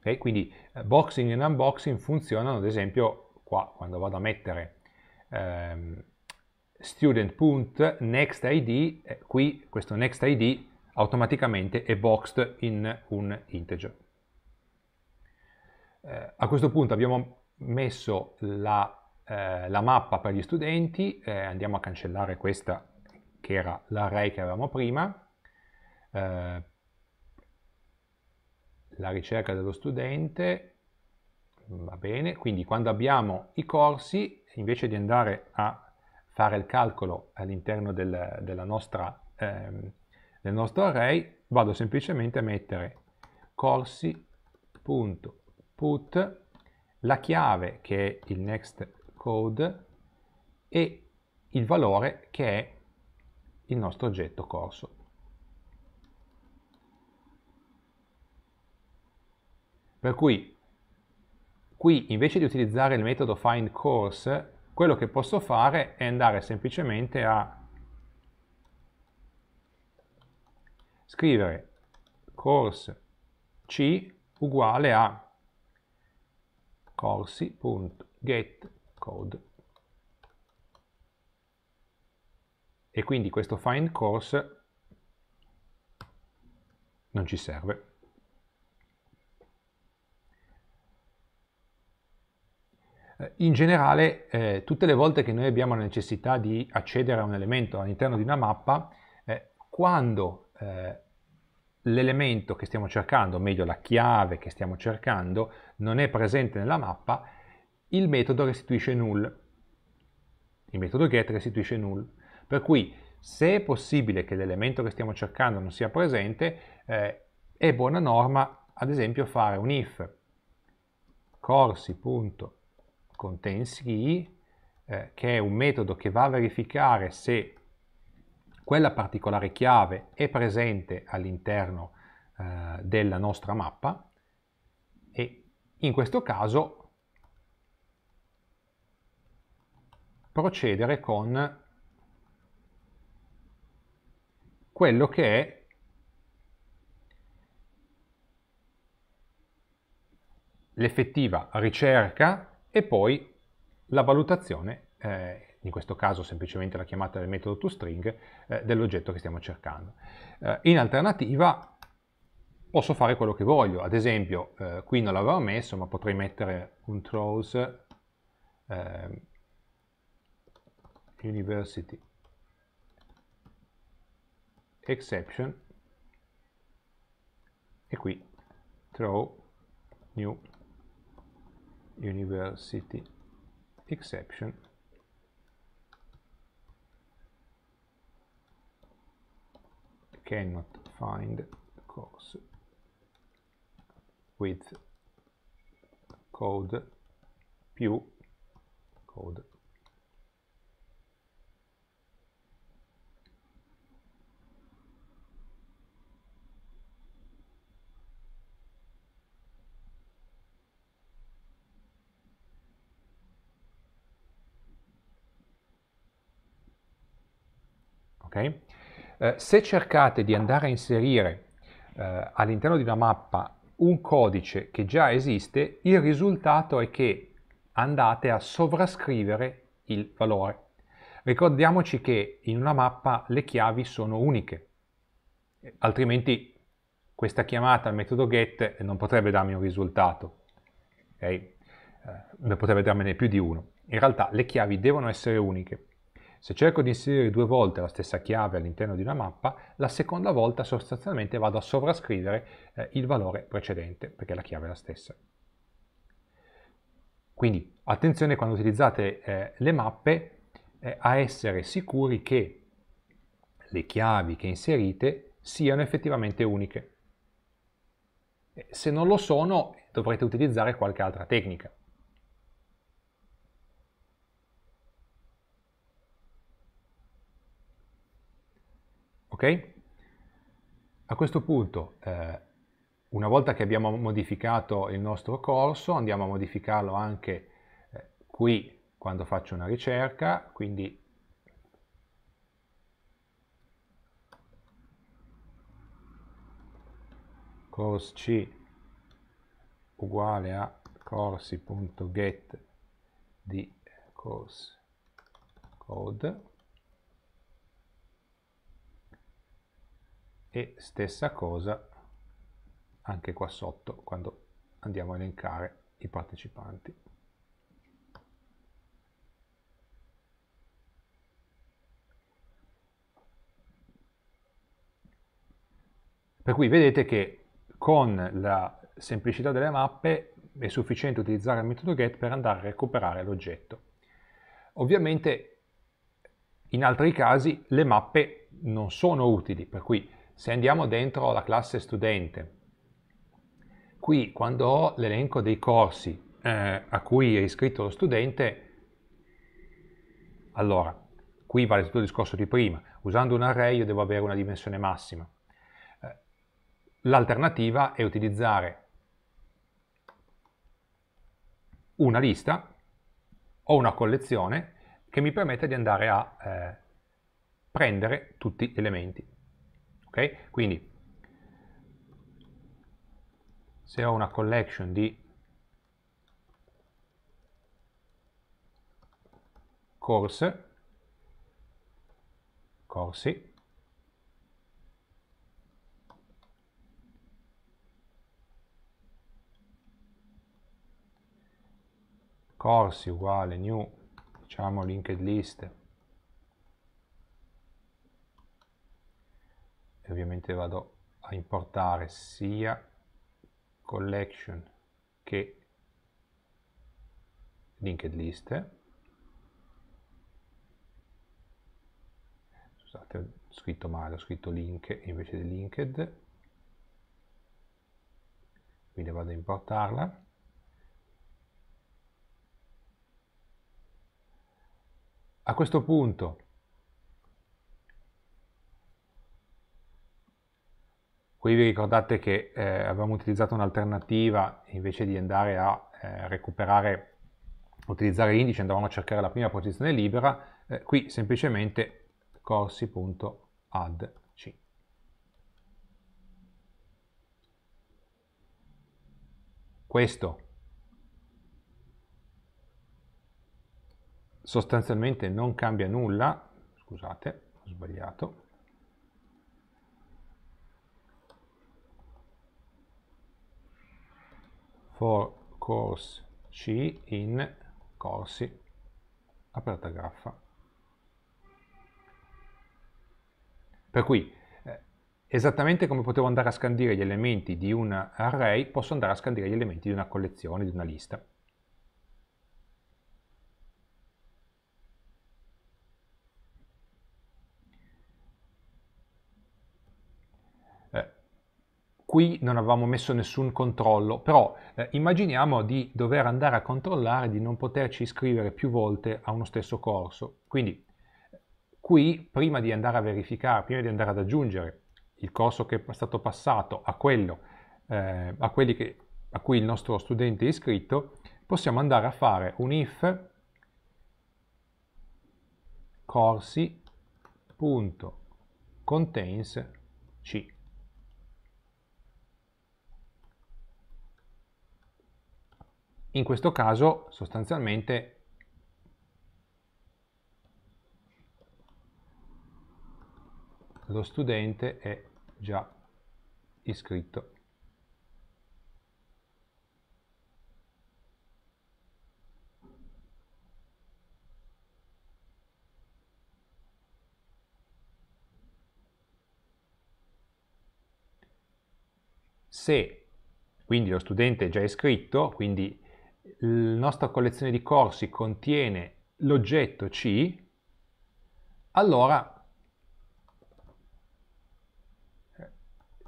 S1: Okay, quindi eh, boxing e unboxing funzionano ad esempio qua quando vado a mettere ehm, student.nextID, eh, qui questo nextID automaticamente è boxed in un integer. Eh, a questo punto abbiamo messo la, eh, la mappa per gli studenti, eh, andiamo a cancellare questa che era l'array che avevamo prima, eh, la ricerca dello studente, va bene, quindi quando abbiamo i corsi, invece di andare a fare il calcolo all'interno del, della nostra ehm, nel nostro array vado semplicemente a mettere corsi.put la chiave che è il next code e il valore che è il nostro oggetto corso. Per cui qui invece di utilizzare il metodo find course, quello che posso fare è andare semplicemente a scrivere course C uguale a corsi.getCode e quindi questo find course non ci serve. Eh, in generale, eh, tutte le volte che noi abbiamo la necessità di accedere a un elemento all'interno di una mappa, eh, quando eh, l'elemento che stiamo cercando, o meglio la chiave che stiamo cercando, non è presente nella mappa, il metodo restituisce null. Il metodo get restituisce null. Per cui se è possibile che l'elemento che stiamo cercando non sia presente, eh, è buona norma ad esempio fare un if corsi.containsKey, eh, che è un metodo che va a verificare se quella particolare chiave è presente all'interno eh, della nostra mappa e in questo caso procedere con quello che è l'effettiva ricerca e poi la valutazione eh, in questo caso semplicemente la chiamata del metodo toString, eh, dell'oggetto che stiamo cercando. Eh, in alternativa posso fare quello che voglio, ad esempio eh, qui non l'avevo messo ma potrei mettere un throws eh, university exception e qui throw new university exception cannot find course with code P code okay Eh, se cercate di andare a inserire eh, all'interno di una mappa un codice che già esiste, il risultato è che andate a sovrascrivere il valore. Ricordiamoci che in una mappa le chiavi sono uniche, altrimenti questa chiamata al metodo get non potrebbe darmi un risultato, okay? eh, ne potrebbe darmene più di uno. In realtà le chiavi devono essere uniche. Se cerco di inserire due volte la stessa chiave all'interno di una mappa, la seconda volta sostanzialmente vado a sovrascrivere eh, il valore precedente, perché la chiave è la stessa. Quindi attenzione quando utilizzate eh, le mappe eh, a essere sicuri che le chiavi che inserite siano effettivamente uniche. Se non lo sono dovrete utilizzare qualche altra tecnica. Okay? A questo punto, eh, una volta che abbiamo modificato il nostro corso, andiamo a modificarlo anche eh, qui quando faccio una ricerca, quindi course c uguale a corsi.get di course code e stessa cosa anche qua sotto quando andiamo a elencare i partecipanti. Per cui vedete che con la semplicità delle mappe è sufficiente utilizzare il metodo get per andare a recuperare l'oggetto. Ovviamente in altri casi le mappe non sono utili, per cui se andiamo dentro la classe studente, qui quando ho l'elenco dei corsi eh, a cui è iscritto lo studente, allora, qui vale tutto il discorso di prima, usando un array io devo avere una dimensione massima. Eh, l'alternativa è utilizzare una lista o una collezione che mi permette di andare a eh, prendere tutti gli elementi. Ok? Quindi se ho una collection di course, corsi, corsi uguale new, diciamo linked list ovviamente vado a importare sia collection che linked list scusate ho scritto male ho scritto link invece di linked quindi vado a importarla a questo punto Qui vi ricordate che eh, avevamo utilizzato un'alternativa, invece di andare a eh, recuperare, utilizzare l'indice, andavamo a cercare la prima posizione libera, eh, qui semplicemente corsi.add Questo sostanzialmente non cambia nulla, scusate, ho sbagliato, for course C in corsi, aperta graffa. Per cui, eh, esattamente come potevo andare a scandire gli elementi di un array, posso andare a scandire gli elementi di una collezione, di una lista. qui non avevamo messo nessun controllo, però eh, immaginiamo di dover andare a controllare di non poterci iscrivere più volte a uno stesso corso. Quindi qui prima di andare a verificare, prima di andare ad aggiungere il corso che è stato passato a, quello, eh, a, che, a cui il nostro studente è iscritto, possiamo andare a fare un if corsi.contains In questo caso sostanzialmente lo studente è già iscritto. Se quindi lo studente è già iscritto, quindi la nostra collezione di corsi contiene l'oggetto C, allora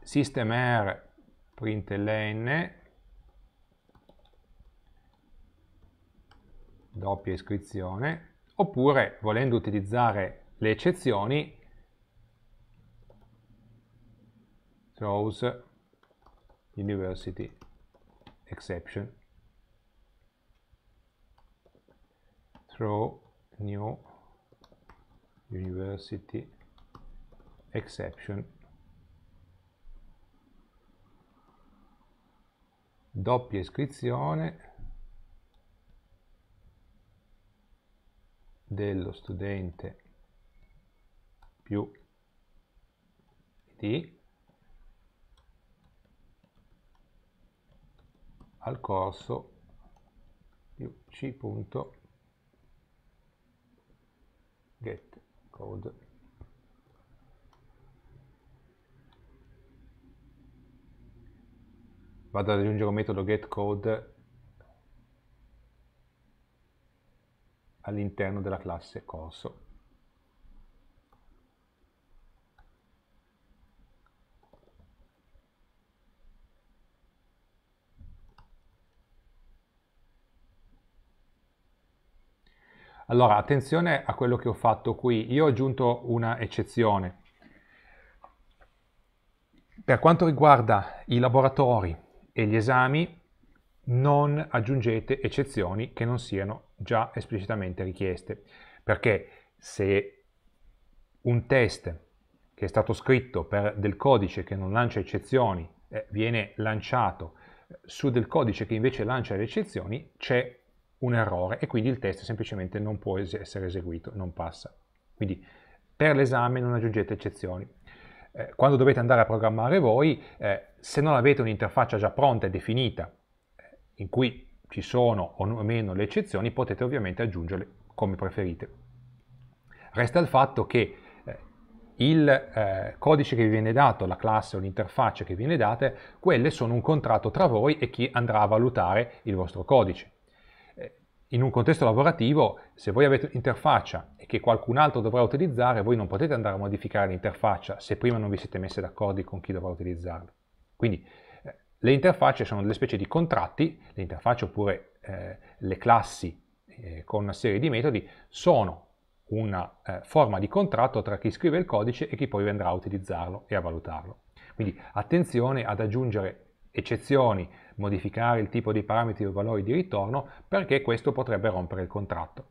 S1: systemr println doppia iscrizione oppure volendo utilizzare le eccezioni throws university exception throw new university exception doppia iscrizione dello studente più id al corso più c punto code vado ad aggiungere un metodo getCode all'interno della classe corso Allora, attenzione a quello che ho fatto qui. Io ho aggiunto una eccezione. Per quanto riguarda i laboratori e gli esami, non aggiungete eccezioni che non siano già esplicitamente richieste, perché se un test che è stato scritto per del codice che non lancia eccezioni eh, viene lanciato eh, su del codice che invece lancia le eccezioni, c'è un errore e quindi il test semplicemente non può essere eseguito, non passa. Quindi per l'esame non aggiungete eccezioni. Eh, quando dovete andare a programmare voi, eh, se non avete un'interfaccia già pronta e definita eh, in cui ci sono o meno le eccezioni, potete ovviamente aggiungerle come preferite. Resta il fatto che eh, il eh, codice che vi viene dato, la classe o l'interfaccia che viene date, quelle sono un contratto tra voi e chi andrà a valutare il vostro codice in un contesto lavorativo, se voi avete un'interfaccia e che qualcun altro dovrà utilizzare, voi non potete andare a modificare l'interfaccia se prima non vi siete messi d'accordo con chi dovrà utilizzarla. Quindi eh, le interfacce sono delle specie di contratti, le interfacce oppure eh, le classi eh, con una serie di metodi sono una eh, forma di contratto tra chi scrive il codice e chi poi andrà a utilizzarlo e a valutarlo. Quindi attenzione ad aggiungere eccezioni, modificare il tipo di parametri o valori di ritorno perché questo potrebbe rompere il contratto.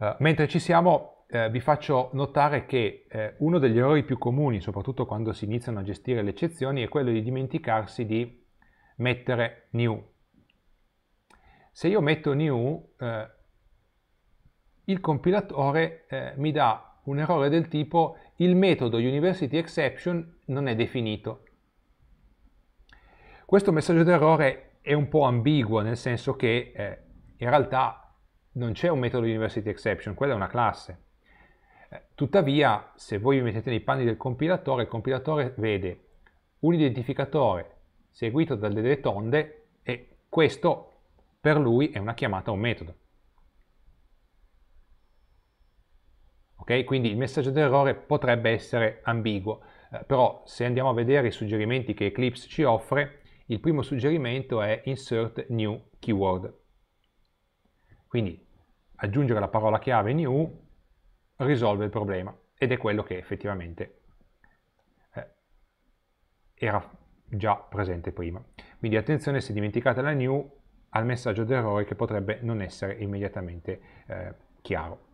S1: Uh, mentre ci siamo eh, vi faccio notare che eh, uno degli errori più comuni, soprattutto quando si iniziano a gestire le eccezioni, è quello di dimenticarsi di mettere new. Se io metto new, eh, il compilatore eh, mi dà un errore del tipo il metodo University Exception non è definito. Questo messaggio d'errore è un po' ambiguo, nel senso che eh, in realtà non c'è un metodo University Exception, quella è una classe. Eh, tuttavia, se voi vi mettete nei panni del compilatore, il compilatore vede un identificatore seguito da delle tonde e questo per lui è una chiamata a un metodo. Okay? Quindi il messaggio d'errore potrebbe essere ambiguo, eh, però se andiamo a vedere i suggerimenti che Eclipse ci offre, il primo suggerimento è insert new keyword. Quindi aggiungere la parola chiave new risolve il problema ed è quello che effettivamente eh, era già presente prima. Quindi attenzione se dimenticate la new al messaggio d'errore che potrebbe non essere immediatamente eh, chiaro.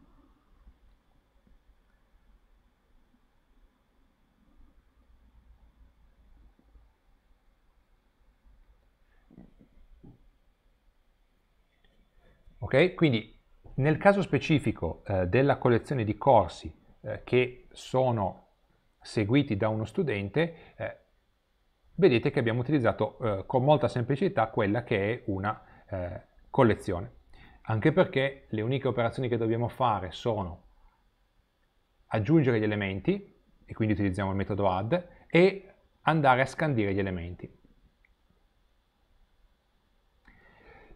S1: Okay? Quindi nel caso specifico eh, della collezione di corsi eh, che sono seguiti da uno studente, eh, vedete che abbiamo utilizzato eh, con molta semplicità quella che è una eh, collezione. Anche perché le uniche operazioni che dobbiamo fare sono aggiungere gli elementi, e quindi utilizziamo il metodo add, e andare a scandire gli elementi.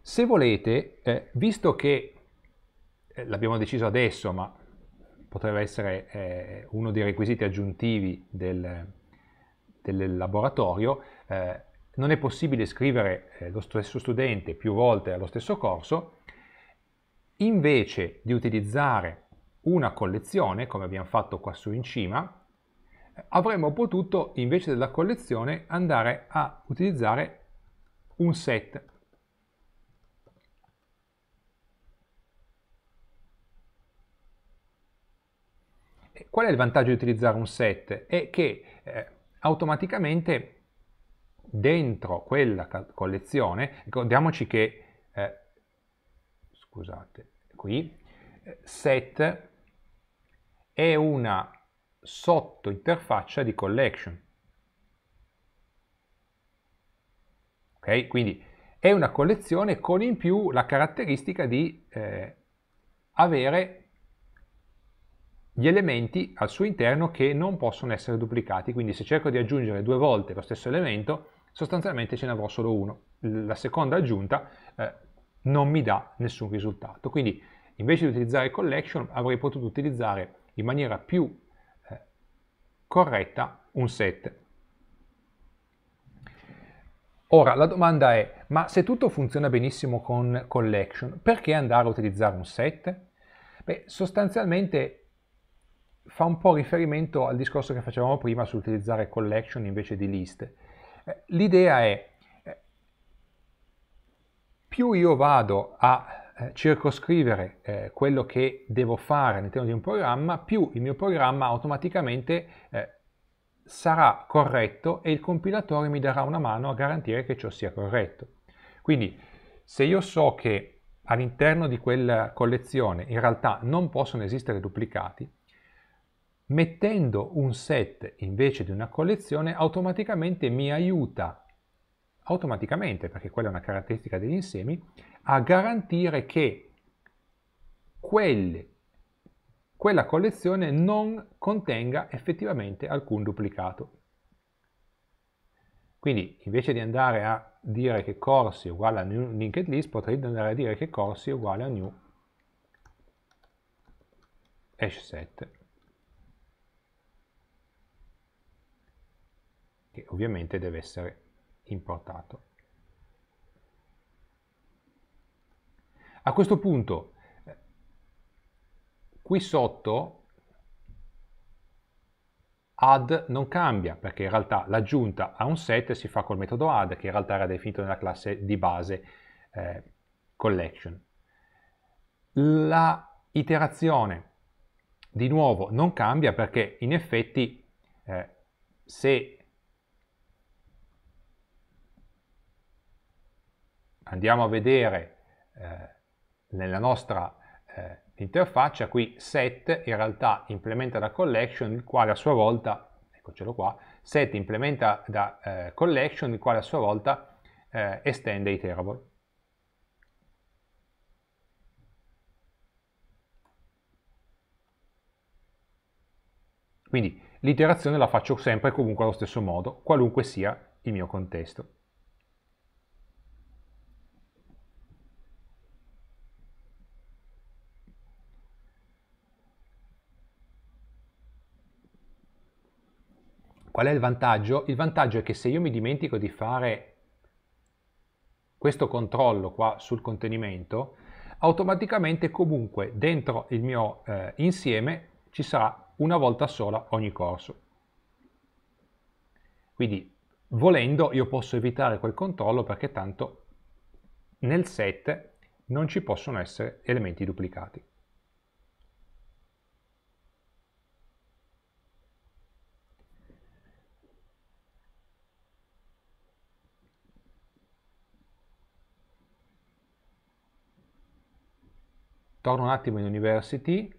S1: Se volete, eh, visto che eh, l'abbiamo deciso adesso, ma potrebbe essere eh, uno dei requisiti aggiuntivi del, del laboratorio, eh, non è possibile scrivere eh, lo stesso studente più volte allo stesso corso, invece di utilizzare una collezione, come abbiamo fatto qua su in cima, eh, avremmo potuto invece della collezione andare a utilizzare un set Qual è il vantaggio di utilizzare un set? È che eh, automaticamente dentro quella collezione, ricordiamoci che, eh, scusate, qui, eh, set è una sottointerfaccia di collection. Ok? Quindi è una collezione con in più la caratteristica di eh, avere gli elementi al suo interno che non possono essere duplicati, quindi se cerco di aggiungere due volte lo stesso elemento, sostanzialmente ce ne avrò solo uno. La seconda aggiunta eh, non mi dà nessun risultato, quindi invece di utilizzare collection avrei potuto utilizzare in maniera più eh, corretta un set. Ora la domanda è, ma se tutto funziona benissimo con collection, perché andare a utilizzare un set? Beh, sostanzialmente fa un po' riferimento al discorso che facevamo prima sull'utilizzare collection invece di liste. Eh, l'idea è, eh, più io vado a eh, circoscrivere eh, quello che devo fare all'interno di un programma, più il mio programma automaticamente eh, sarà corretto e il compilatore mi darà una mano a garantire che ciò sia corretto. Quindi se io so che all'interno di quella collezione in realtà non possono esistere duplicati, mettendo un set invece di una collezione automaticamente mi aiuta, automaticamente perché quella è una caratteristica degli insiemi, a garantire che quelle, quella collezione non contenga effettivamente alcun duplicato. Quindi invece di andare a dire che corsi è uguale a new linked list, potrei andare a dire che corsi è uguale a new hash set che ovviamente deve essere importato. A questo punto, eh, qui sotto add non cambia, perché in realtà l'aggiunta a un set si fa col metodo add, che in realtà era definito nella classe di base eh, collection. La iterazione, di nuovo, non cambia perché in effetti eh, se andiamo a vedere eh, nella nostra eh, interfaccia qui set in realtà implementa da collection il quale a sua volta eccocelo qua set implementa da eh, collection il quale a sua volta eh, estende iterable quindi l'iterazione la faccio sempre comunque allo stesso modo qualunque sia il mio contesto Qual è il vantaggio? Il vantaggio è che se io mi dimentico di fare questo controllo qua sul contenimento, automaticamente comunque dentro il mio eh, insieme ci sarà una volta sola ogni corso. Quindi volendo io posso evitare quel controllo perché tanto nel set non ci possono essere elementi duplicati. torno un attimo in University,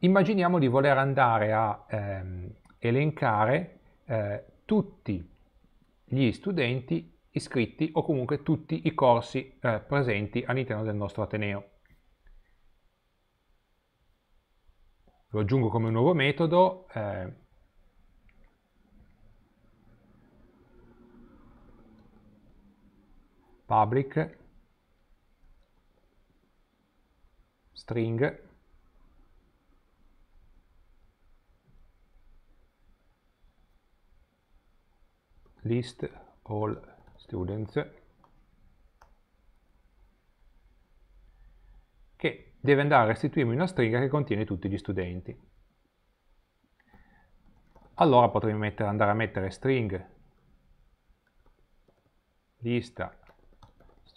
S1: immaginiamo di voler andare a ehm, elencare eh, tutti gli studenti iscritti o comunque tutti i corsi eh, presenti all'interno del nostro Ateneo. Lo aggiungo come un nuovo metodo, eh, public string list all students che deve andare a restituirmi una stringa che contiene tutti gli studenti. Allora potrei mettere, andare a mettere string lista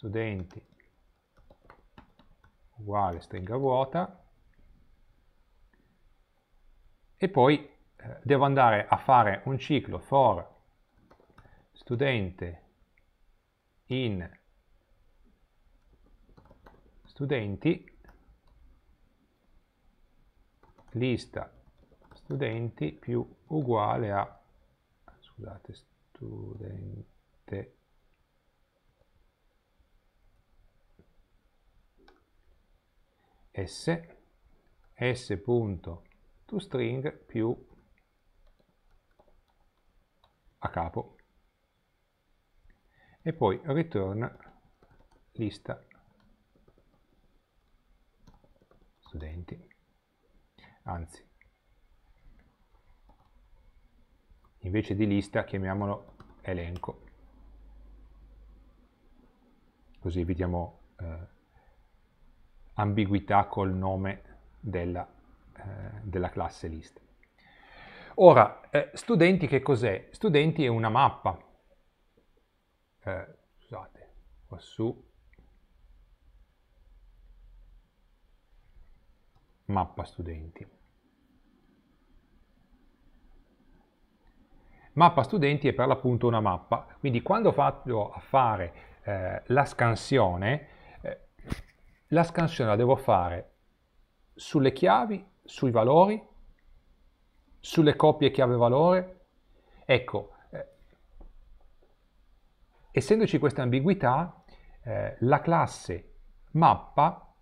S1: studenti uguale stringa vuota e poi eh, devo andare a fare un ciclo for studente in studenti lista studenti più uguale a scusate studente s, s.toString più a capo e poi return lista studenti anzi invece di lista chiamiamolo elenco così evitiamo eh, ambiguità col nome della, eh, della classe list. Ora, eh, studenti che cos'è? Studenti è una mappa. Eh, scusate, qua su. Mappa studenti. Mappa studenti è per l'appunto una mappa, quindi quando faccio fare eh, la scansione la scansione la devo fare sulle chiavi, sui valori, sulle coppie chiave-valore. Ecco, eh, essendoci questa ambiguità, eh, la classe mappa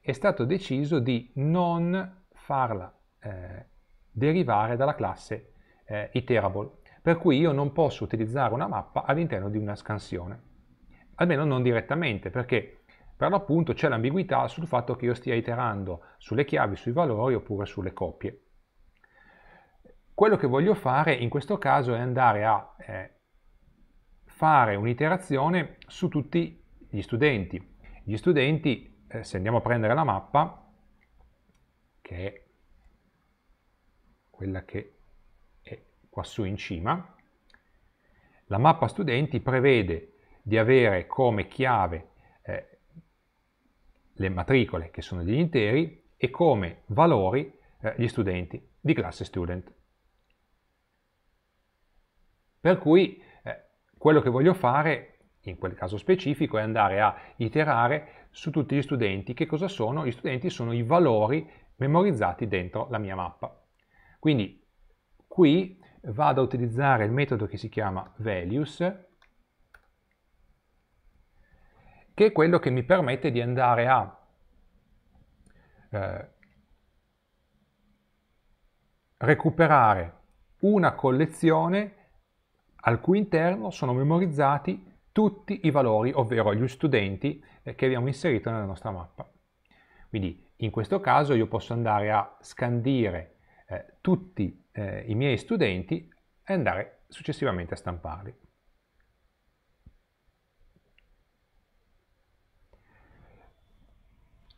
S1: è stato deciso di non farla eh, derivare dalla classe eh, iterable, per cui io non posso utilizzare una mappa all'interno di una scansione, almeno non direttamente, perché per l'appunto c'è l'ambiguità sul fatto che io stia iterando sulle chiavi, sui valori oppure sulle coppie. Quello che voglio fare in questo caso è andare a eh, fare un'iterazione su tutti gli studenti. Gli studenti, eh, se andiamo a prendere la mappa, che è quella che è quassù in cima, la mappa studenti prevede di avere come chiave le matricole che sono degli interi e come valori eh, gli studenti di classe student. Per cui eh, quello che voglio fare in quel caso specifico è andare a iterare su tutti gli studenti. Che cosa sono? Gli studenti sono i valori memorizzati dentro la mia mappa. Quindi qui vado a utilizzare il metodo che si chiama values che è quello che mi permette di andare a eh, recuperare una collezione al cui interno sono memorizzati tutti i valori, ovvero gli studenti eh, che abbiamo inserito nella nostra mappa. Quindi in questo caso io posso andare a scandire eh, tutti eh, i miei studenti e andare successivamente a stamparli.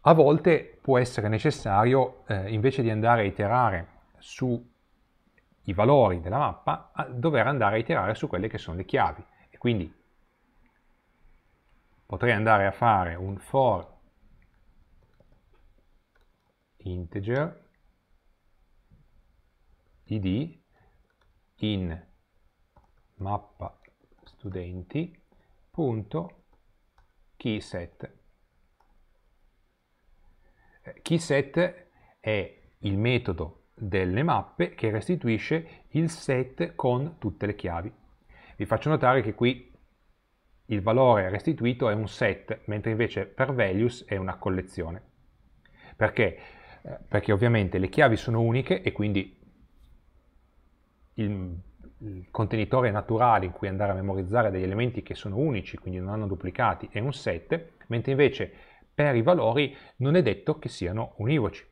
S1: A volte può essere necessario, eh, invece di andare a iterare sui valori della mappa, dover andare a iterare su quelle che sono le chiavi. E quindi potrei andare a fare un for integer id in mappa studenti.keyset Keyset è il metodo delle mappe che restituisce il set con tutte le chiavi. Vi faccio notare che qui il valore restituito è un set, mentre invece per values è una collezione. Perché? Eh, perché ovviamente le chiavi sono uniche e quindi il, il contenitore naturale in cui andare a memorizzare degli elementi che sono unici, quindi non hanno duplicati, è un set, mentre invece per i valori non è detto che siano univoci.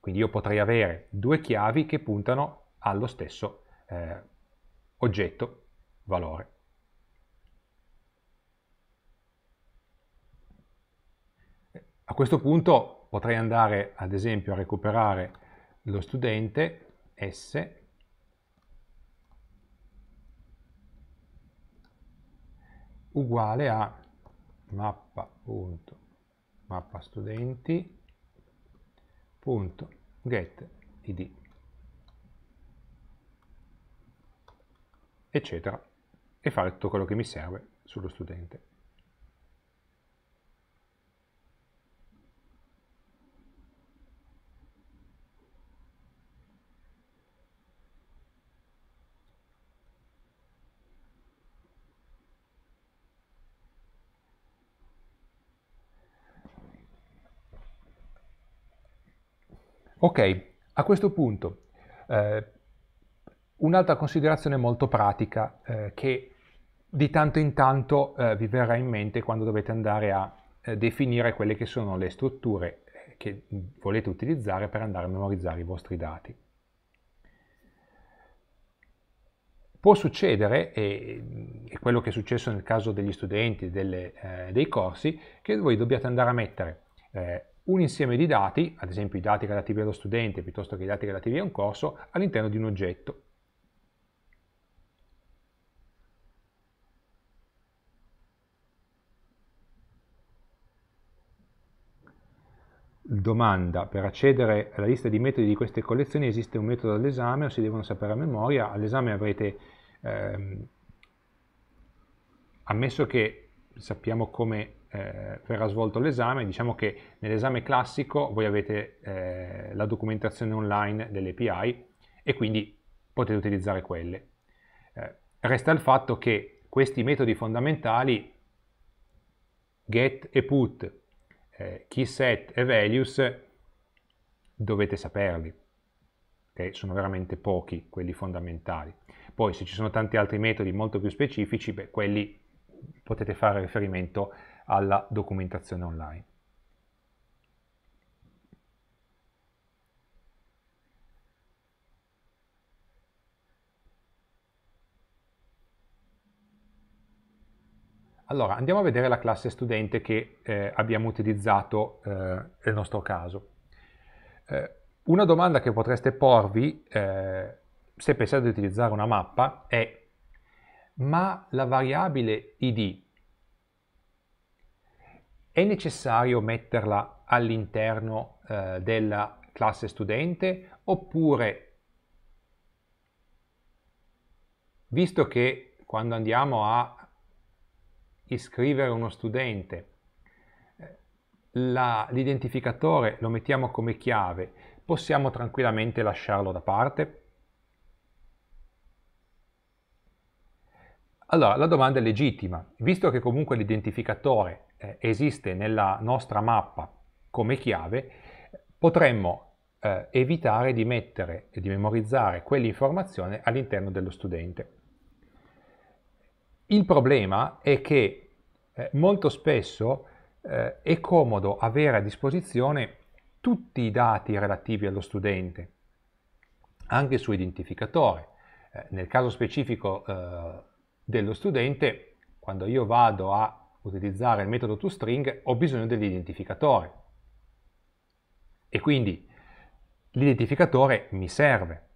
S1: Quindi io potrei avere due chiavi che puntano allo stesso eh, oggetto valore. A questo punto potrei andare ad esempio a recuperare lo studente S uguale a mappa.studente mappa studenti punto get id eccetera e fare tutto quello che mi serve sullo studente Ok, a questo punto eh, un'altra considerazione molto pratica eh, che di tanto in tanto eh, vi verrà in mente quando dovete andare a eh, definire quelle che sono le strutture eh, che volete utilizzare per andare a memorizzare i vostri dati. Può succedere, e è quello che è successo nel caso degli studenti delle, eh, dei corsi, che voi dobbiate andare a mettere un insieme di dati, ad esempio i dati relativi allo studente piuttosto che i dati relativi a un corso, all'interno di un oggetto. Domanda, per accedere alla lista di metodi di queste collezioni esiste un metodo all'esame o si devono sapere a memoria? All'esame avrete, ehm, ammesso che sappiamo come eh, verrà svolto l'esame, diciamo che nell'esame classico voi avete eh, la documentazione online delle API e quindi potete utilizzare quelle. Eh, resta il fatto che questi metodi fondamentali get e put, eh, set e values dovete saperli. Okay? Sono veramente pochi quelli fondamentali. Poi se ci sono tanti altri metodi molto più specifici, beh, quelli potete fare riferimento a alla documentazione online. Allora, andiamo a vedere la classe studente che eh, abbiamo utilizzato eh, nel nostro caso. Eh, una domanda che potreste porvi eh, se pensate di utilizzare una mappa è ma la variabile id è necessario metterla all'interno eh, della classe studente oppure, visto che quando andiamo a iscrivere uno studente, eh, l'identificatore lo mettiamo come chiave, possiamo tranquillamente lasciarlo da parte? Allora, la domanda è legittima, visto che comunque l'identificatore eh, esiste nella nostra mappa come chiave, potremmo eh, evitare di mettere e di memorizzare quell'informazione all'interno dello studente. Il problema è che eh, molto spesso eh, è comodo avere a disposizione tutti i dati relativi allo studente, anche su identificatore. Eh, nel caso specifico eh, dello studente, quando io vado a utilizzare il metodo toString ho bisogno dell'identificatore. E quindi l'identificatore mi serve.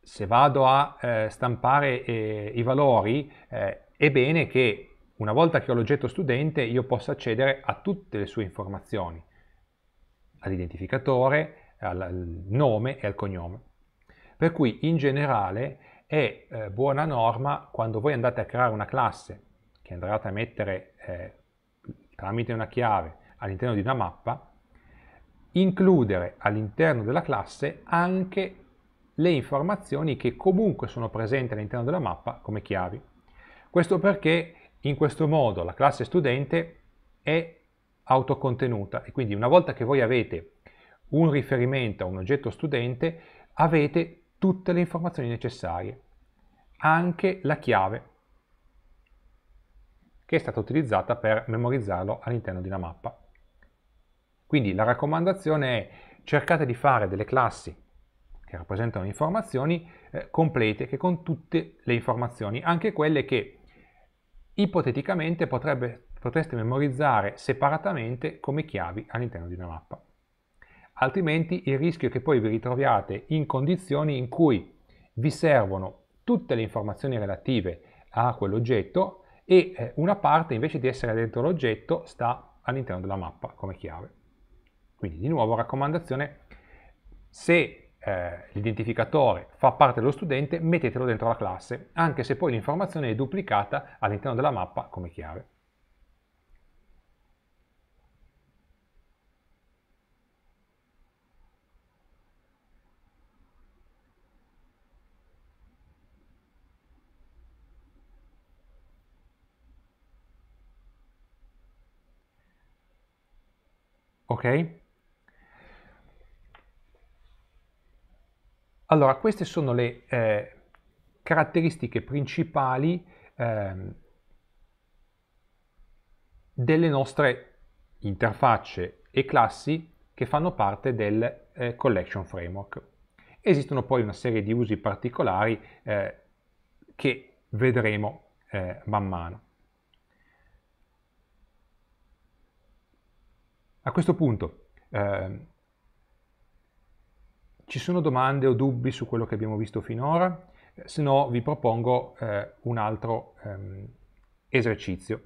S1: Se vado a eh, stampare eh, i valori, eh, è bene che una volta che ho l'oggetto studente io possa accedere a tutte le sue informazioni, all'identificatore, al, al nome e al cognome. Per cui in generale è eh, buona norma quando voi andate a creare una classe che andrete a mettere eh, tramite una chiave all'interno di una mappa, includere all'interno della classe anche le informazioni che comunque sono presenti all'interno della mappa come chiavi. Questo perché in questo modo la classe studente è autocontenuta e quindi una volta che voi avete un riferimento a un oggetto studente avete tutte le informazioni necessarie, anche la chiave che è stata utilizzata per memorizzarlo all'interno di una mappa. Quindi la raccomandazione è cercate di fare delle classi che rappresentano informazioni eh, complete, che con tutte le informazioni, anche quelle che ipoteticamente potrebbe, potreste memorizzare separatamente come chiavi all'interno di una mappa. Altrimenti il rischio è che poi vi ritroviate in condizioni in cui vi servono tutte le informazioni relative a quell'oggetto, e eh, una parte invece di essere dentro l'oggetto sta all'interno della mappa come chiave. Quindi di nuovo raccomandazione, se eh, l'identificatore fa parte dello studente mettetelo dentro la classe, anche se poi l'informazione è duplicata all'interno della mappa come chiave. ok? Allora, queste sono le eh, caratteristiche principali eh, delle nostre interfacce e classi che fanno parte del eh, collection framework. Esistono poi una serie di usi particolari eh, che vedremo eh, man mano. A questo punto eh, ci sono domande o dubbi su quello che abbiamo visto finora? Se no vi propongo eh, un altro ehm, esercizio.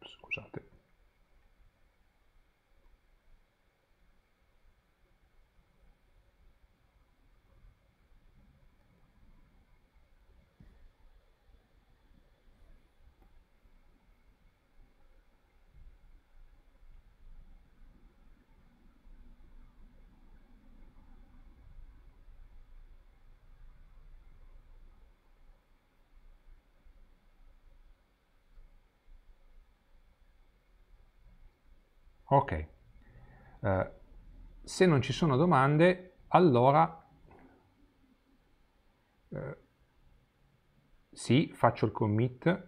S1: scusate. Ok. Eh, se non ci sono domande, allora eh, sì, faccio il commit.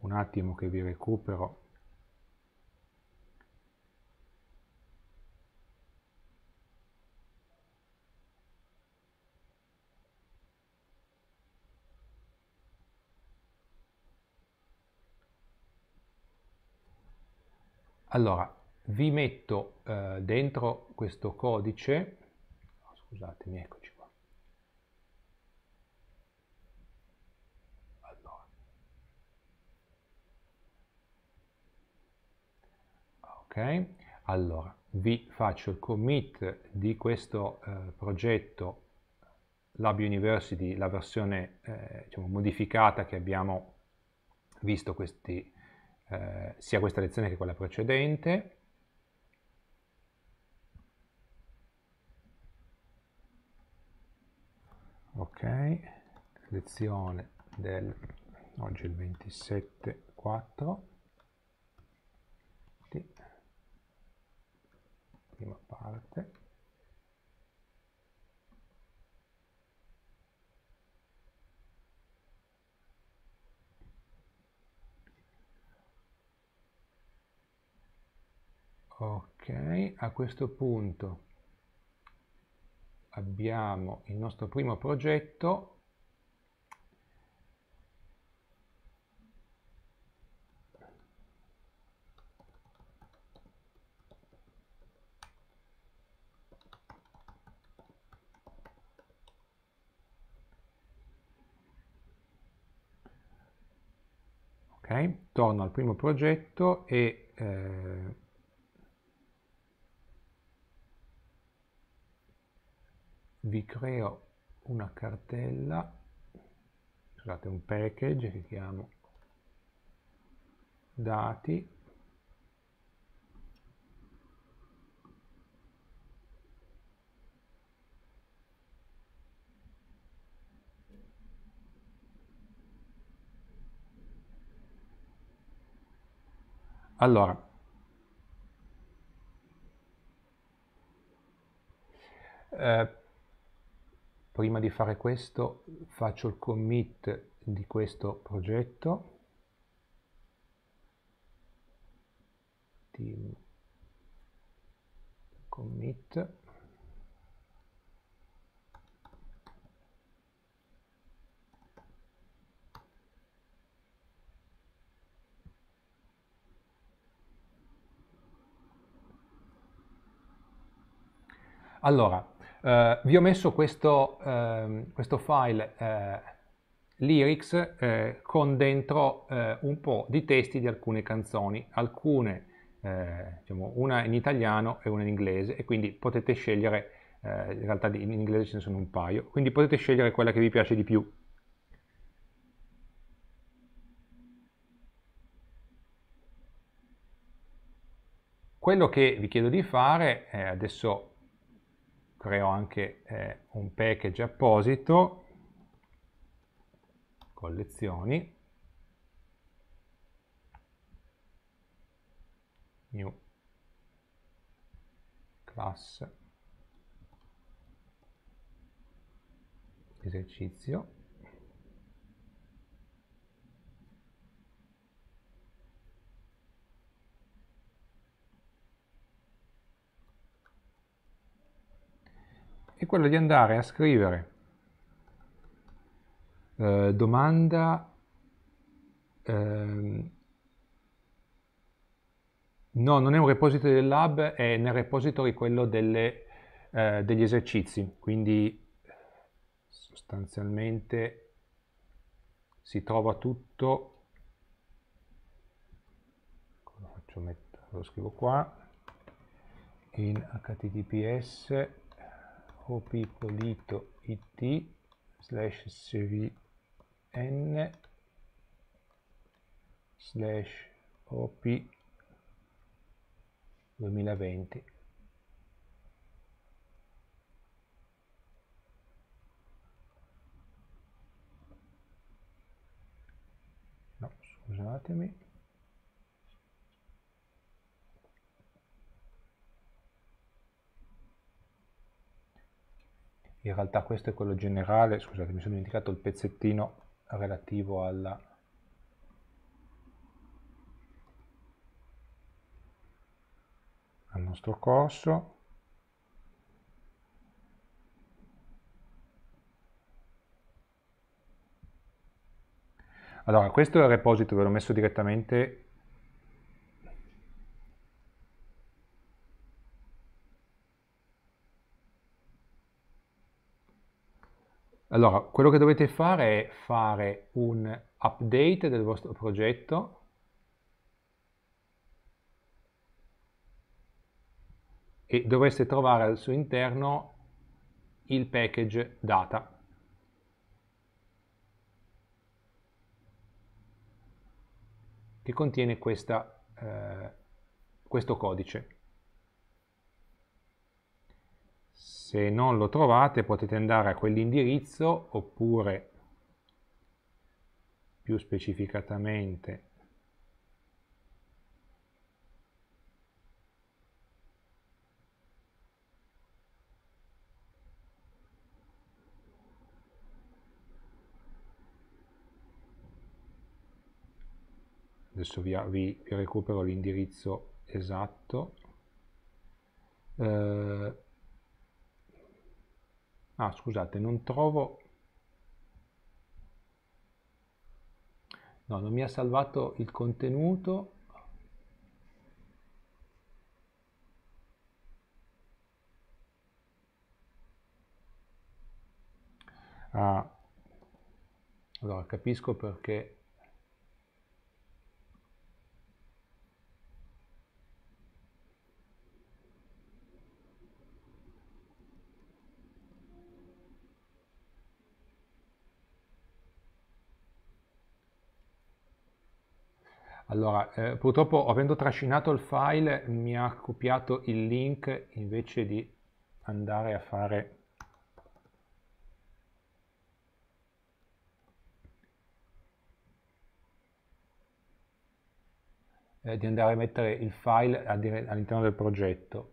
S1: Un attimo che vi recupero Allora, vi metto eh, dentro questo codice, scusatemi, eccoci qua. Allora. Ok, allora vi faccio il commit di questo eh, progetto Lab University, la versione eh, diciamo, modificata che abbiamo visto questi eh, sia questa lezione che quella precedente. Ok, lezione del oggi è il 27.4 prima parte ok a questo punto abbiamo il nostro primo progetto torno al primo progetto e eh, vi creo una cartella, scusate, un package che chiamo dati Allora, eh, Prima di fare questo faccio il commit di questo progetto. Team commit. Allora, Uh, vi ho messo questo, uh, questo file uh, lyrics eh, con dentro un po' di testi di alcune canzoni, alcune, diciamo, una in italiano e una in inglese e quindi potete scegliere, in realtà in inglese ce ne sono un paio, quindi potete scegliere quella che vi piace di più. Quello che vi chiedo di fare, è adesso creo anche eh, un package apposito, collezioni, new class esercizio è quello di andare a scrivere eh, domanda eh, no, non è un repository del lab, è nel repository quello delle, eh, degli esercizi, quindi sostanzialmente si trova tutto, lo, mettere, lo scrivo qua, in https opipolito.it slash svn slash op 2020 no scusatemi in realtà questo è quello generale, scusate mi sono dimenticato il pezzettino relativo alla al nostro corso allora questo è il repository ve l'ho messo direttamente Allora, quello che dovete fare è fare un update del vostro progetto e dovreste trovare al suo interno il package data. che contiene questa, eh, questo codice. Se non lo trovate potete andare a quell'indirizzo oppure più specificatamente adesso vi, vi, vi recupero l'indirizzo esatto eh, ah scusate non trovo no non mi ha salvato il contenuto ah, allora capisco perché Allora, eh, purtroppo avendo trascinato il file mi ha copiato il link invece di andare a fare eh, di andare a mettere il file all'interno del progetto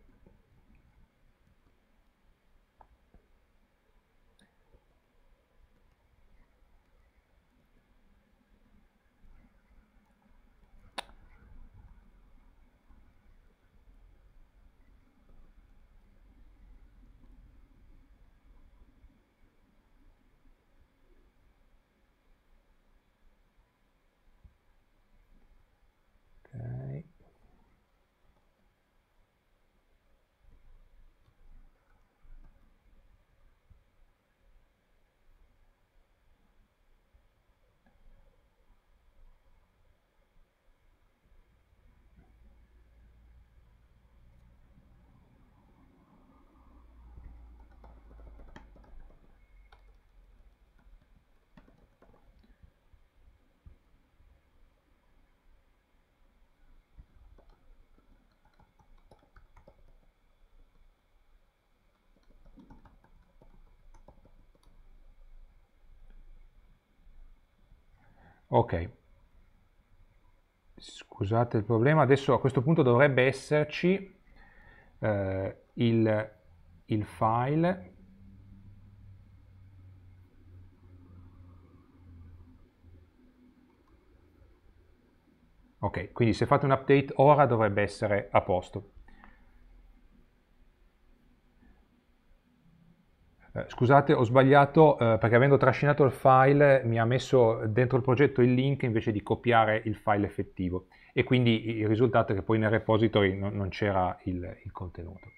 S1: ok scusate il problema adesso a questo punto dovrebbe esserci eh, il, il file ok quindi se fate un update ora dovrebbe essere a posto Eh, scusate, ho sbagliato eh, perché avendo trascinato il file mi ha messo dentro il progetto il link invece di copiare il file effettivo e quindi il risultato è che poi nel repository no, non c'era il, il contenuto.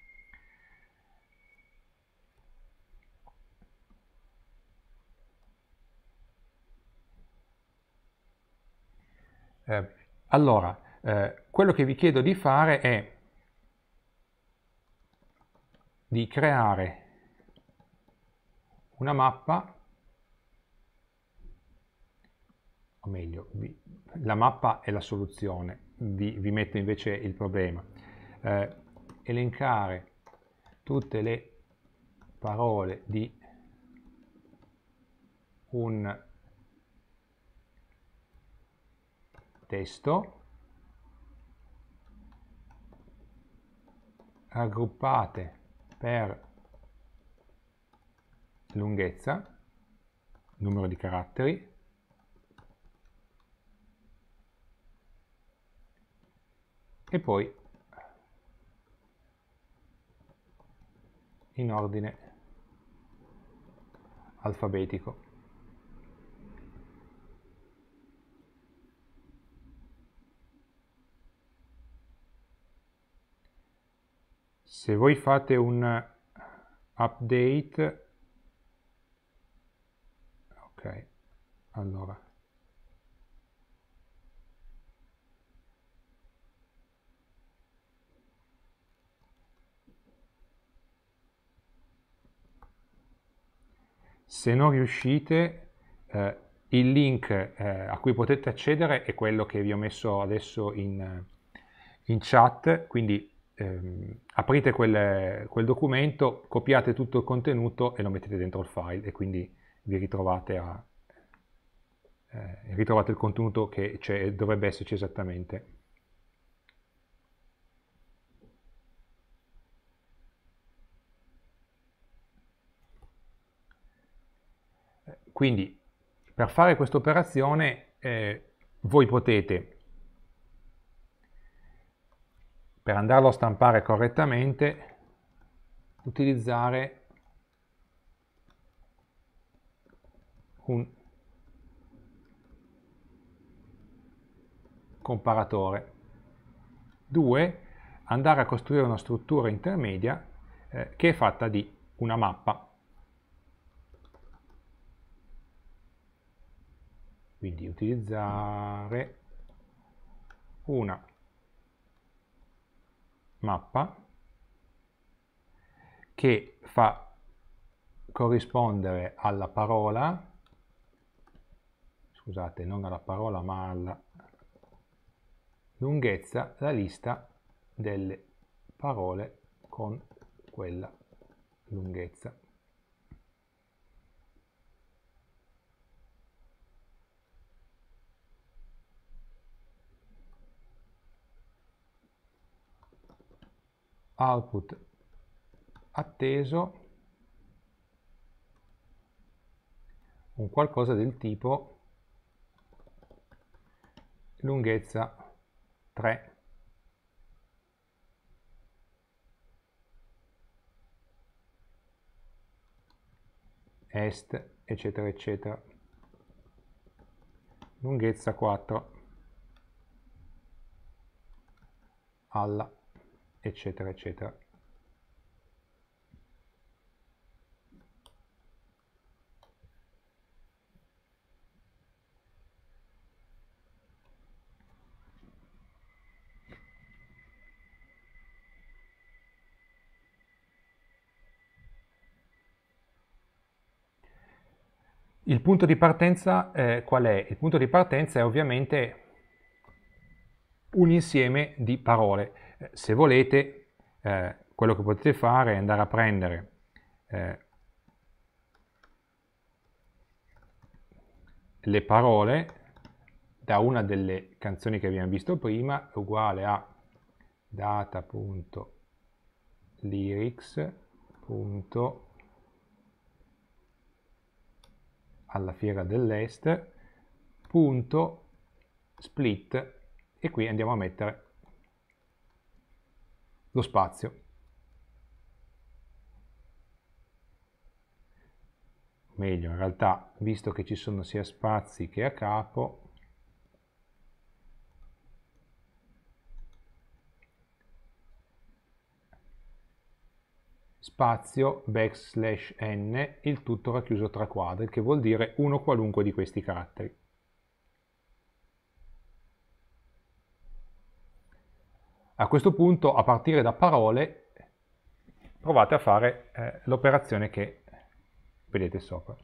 S1: Eh, allora, eh, quello che vi chiedo di fare è di creare una mappa, o meglio, vi, la mappa è la soluzione, vi, vi metto invece il problema. Eh, elencare tutte le parole di un testo raggruppate per lunghezza, numero di caratteri, e poi in ordine alfabetico. Se voi fate un update ok allora se non riuscite eh, il link eh, a cui potete accedere è quello che vi ho messo adesso in, in chat quindi ehm, aprite quel, quel documento copiate tutto il contenuto e lo mettete dentro il file e quindi vi ritrovate, a, eh, ritrovate il contenuto che dovrebbe esserci esattamente. Quindi per fare questa operazione eh, voi potete, per andarlo a stampare correttamente, utilizzare un comparatore. 2. Andare a costruire una struttura intermedia eh, che è fatta di una mappa. Quindi utilizzare una mappa che fa corrispondere alla parola scusate, non alla parola ma alla lunghezza, la lista delle parole con quella lunghezza. output atteso un qualcosa del tipo lunghezza 3. Est, eccetera, eccetera. Lunghezza 4. Alla, eccetera, eccetera. Il punto di partenza eh, qual è? Il punto di partenza è ovviamente un insieme di parole. Eh, se volete, eh, quello che potete fare è andare a prendere eh, le parole da una delle canzoni che abbiamo visto prima, uguale a data.lyrics.com alla fiera dell'est, punto, split, e qui andiamo a mettere lo spazio. Meglio, in realtà, visto che ci sono sia spazi che a capo, spazio backslash n, il tutto racchiuso tra quadri, che vuol dire uno qualunque di questi caratteri. A questo punto, a partire da parole, provate a fare eh, l'operazione che vedete sopra.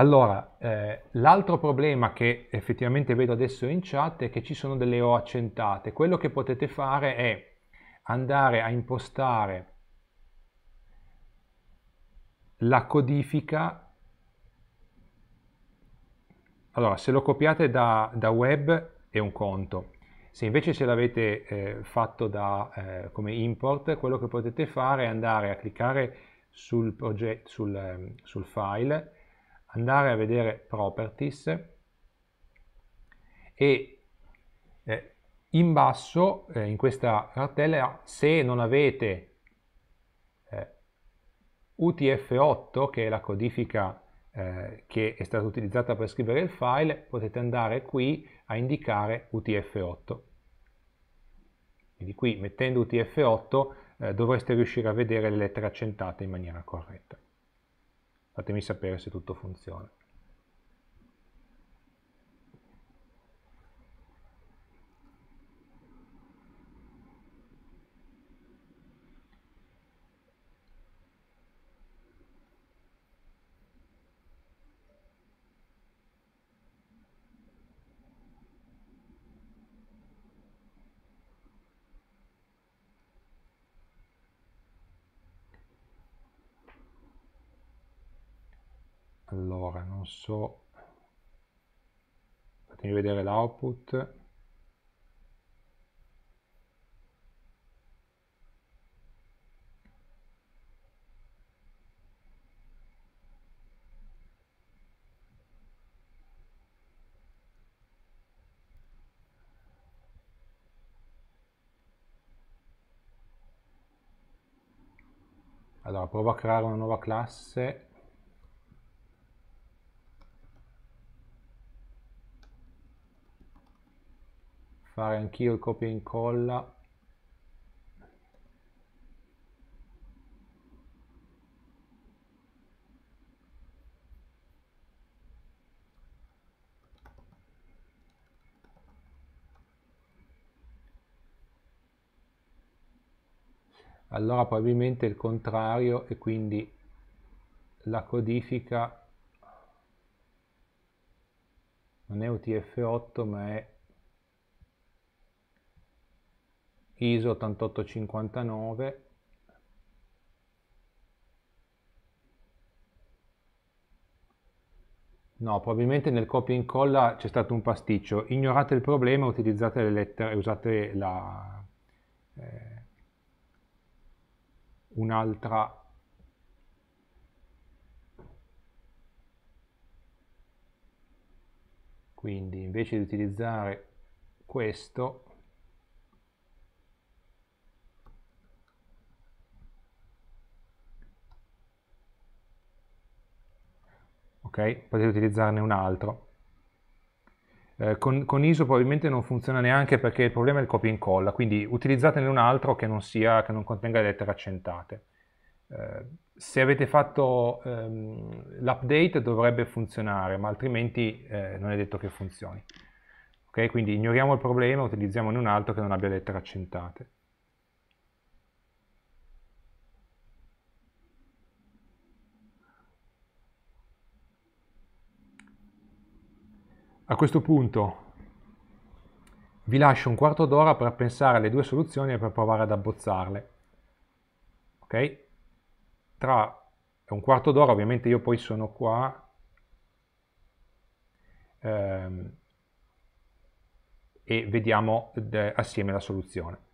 S1: Allora, eh, l'altro problema che effettivamente vedo adesso in chat è che ci sono delle O accentate. Quello che potete fare è andare a impostare la codifica. Allora, se lo copiate da, da web è un conto. Se invece ce l'avete eh, fatto da, eh, come import, quello che potete fare è andare a cliccare sul, sul, ehm, sul file andare a vedere properties e eh, in basso eh, in questa cartella se non avete eh, UTF8 che è la codifica eh, che è stata utilizzata per scrivere il file potete andare qui a indicare UTF8 quindi qui mettendo UTF8 eh, dovreste riuscire a vedere le lettere accentate in maniera corretta Fatemi sapere se tutto funziona. so fatemi vedere l'output Allora, provo a creare una nuova classe fare anch'io il copia e incolla allora probabilmente il contrario e quindi la codifica non è UTF-8 ma è ISO 8859 No, probabilmente nel copia e incolla c'è stato un pasticcio. Ignorate il problema, utilizzate le lettere, usate la, eh, un'altra quindi invece di utilizzare questo ok? Potete utilizzarne un altro. Eh, con, con, ISO probabilmente non funziona neanche perché il problema è il copia e incolla, quindi utilizzatene un altro che non, sia, che non contenga le lettere accentate. Eh, se avete fatto ehm, l'update dovrebbe funzionare, ma altrimenti eh, non è detto che funzioni. Okay? Quindi ignoriamo il problema, utilizziamone un altro che non abbia lettere accentate. A questo punto vi lascio un quarto d'ora per pensare alle due soluzioni e per provare ad abbozzarle. Ok? Tra un quarto d'ora, ovviamente io poi sono qua ehm, e vediamo eh, assieme la soluzione.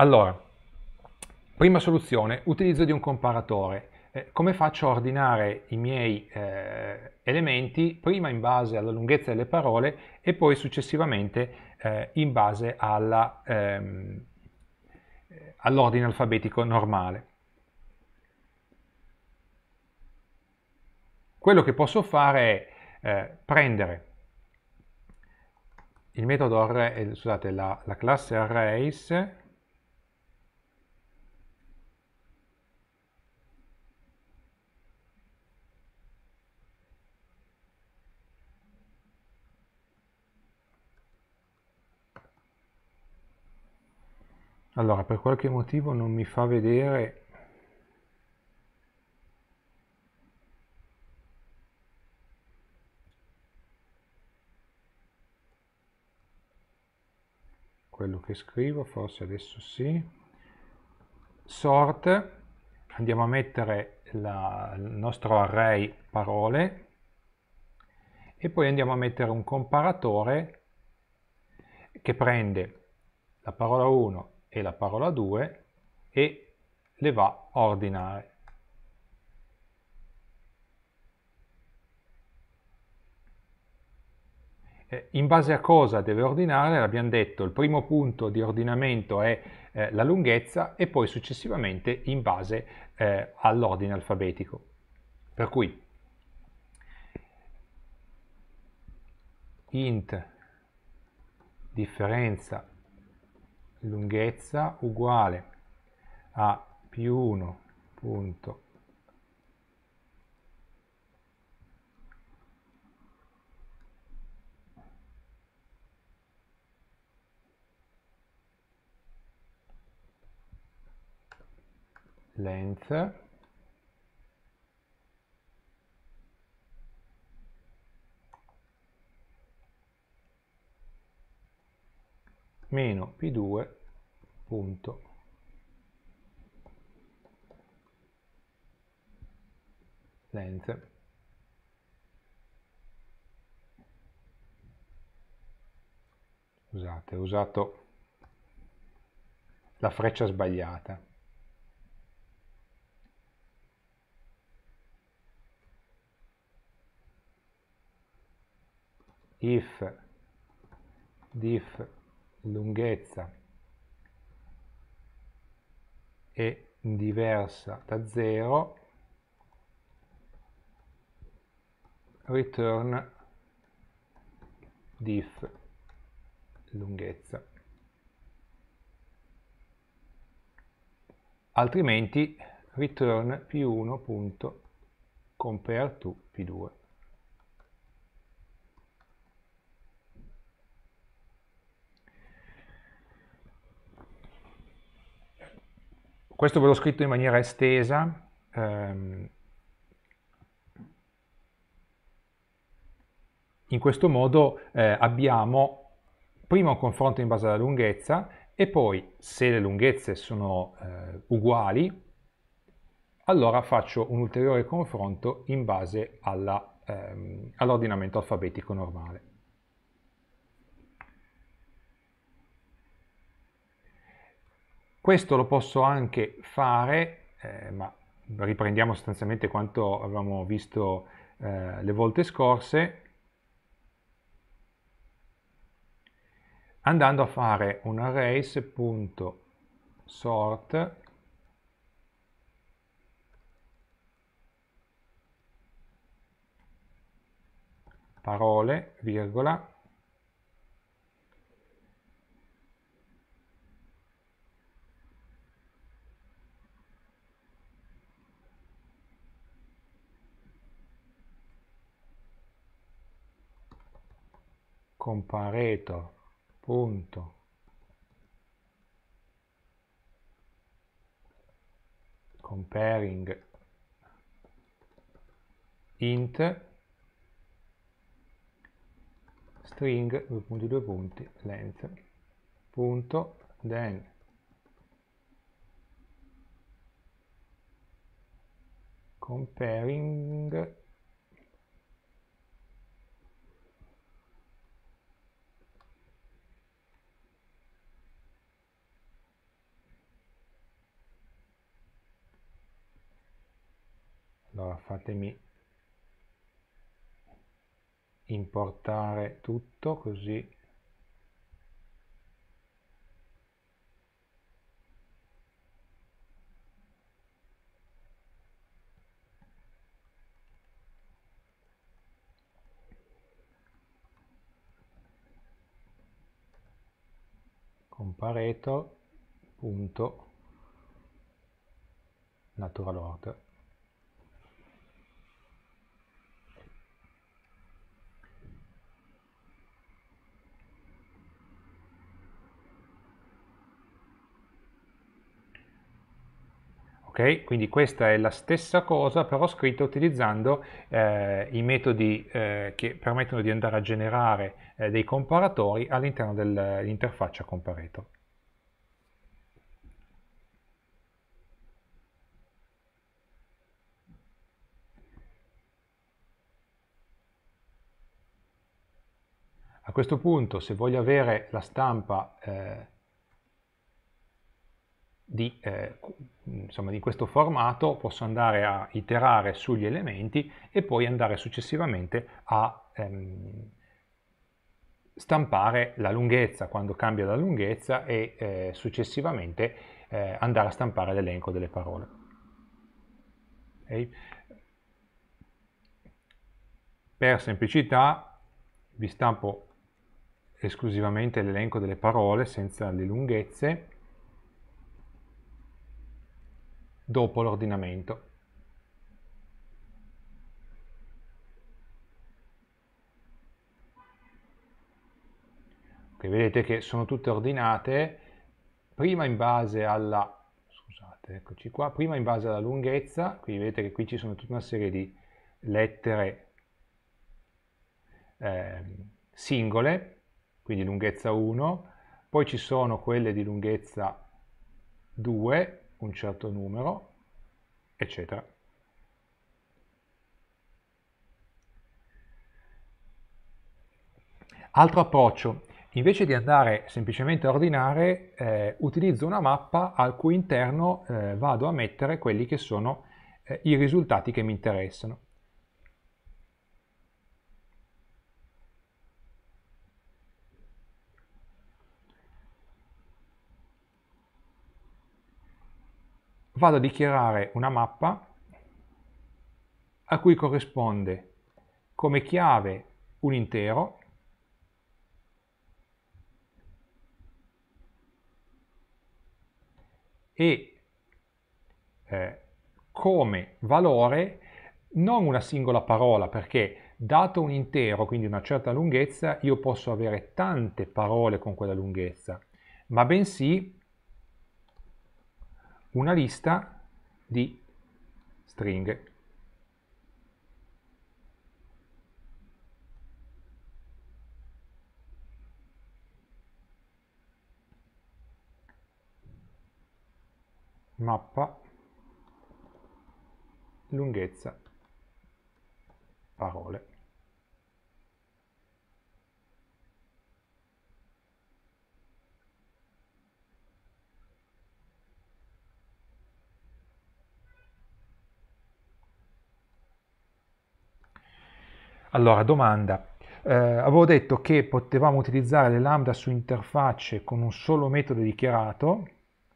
S1: Allora, prima soluzione, utilizzo di un comparatore. Eh, come faccio a ordinare i miei eh, elementi? Prima in base alla lunghezza delle parole e poi successivamente eh, in base ehm, eh, all'ordine ehm, all alfabetico normale. Quello che posso fare è eh, prendere il metodo array, scusate, la, la classe arrays allora per qualche motivo non mi fa vedere quello che scrivo forse adesso sì sort andiamo a mettere la, il nostro array parole e poi andiamo a mettere un comparatore che prende la parola 1 e la parola 2 e le va a ordinare. Eh, in base a cosa deve ordinare, l'abbiamo detto, il primo punto di ordinamento è eh, la lunghezza e poi successivamente in base eh, all'ordine alfabetico. Per cui int differenza lunghezza uguale a più 1 punto length meno P2 punto lenze. Scusate, ho usato la freccia sbagliata. if diff lunghezza è diversa da 0 return diff lunghezza altrimenti return p1.compareTo p2 Questo ve l'ho scritto in maniera estesa. Ehm, in questo modo eh, abbiamo prima un confronto in base alla lunghezza e poi se le lunghezze sono eh, uguali, allora faccio un ulteriore confronto in base ehm, all'ordinamento all alfabetico normale. Questo lo posso anche fare, eh, ma riprendiamo sostanzialmente quanto avevamo visto eh, le volte scorse, andando a fare un arrays.sort parole, virgola, con punto. Comparing int string, due punti, due punti, length, punto, then comparing allora fatemi importare tutto così con pareto punto natural order Okay? Quindi questa è la stessa cosa però scritta utilizzando eh, i metodi eh, che permettono di andare a generare eh, dei comparatori all'interno dell'interfaccia comparator. A questo punto se voglio avere la stampa eh, di, eh, insomma, di, questo formato posso andare a iterare sugli elementi e poi andare successivamente a ehm, stampare la lunghezza quando cambia la lunghezza e eh, successivamente eh, andare a stampare l'elenco delle parole. Okay. Per semplicità vi stampo esclusivamente l'elenco delle parole senza le lunghezze dopo l'ordinamento. Okay, vedete che sono tutte ordinate prima in base alla scusate, eccoci qua, prima in base alla lunghezza, quindi vedete che qui ci sono tutta una serie di lettere eh, singole, quindi lunghezza 1, poi ci sono quelle di lunghezza 2 un certo numero, eccetera. Altro approccio, invece di andare semplicemente a ordinare, eh, utilizzo una mappa al cui interno eh, vado a mettere quelli che sono eh, i risultati che mi interessano. vado a dichiarare una mappa a cui corrisponde come chiave un intero e eh, come valore non una singola parola perché dato un intero, quindi una certa lunghezza, io posso avere tante parole con quella lunghezza, ma bensì una lista di stringhe. mappa lunghezza parole Allora, domanda. Eh, avevo detto che potevamo utilizzare le lambda su interfacce con un solo metodo dichiarato,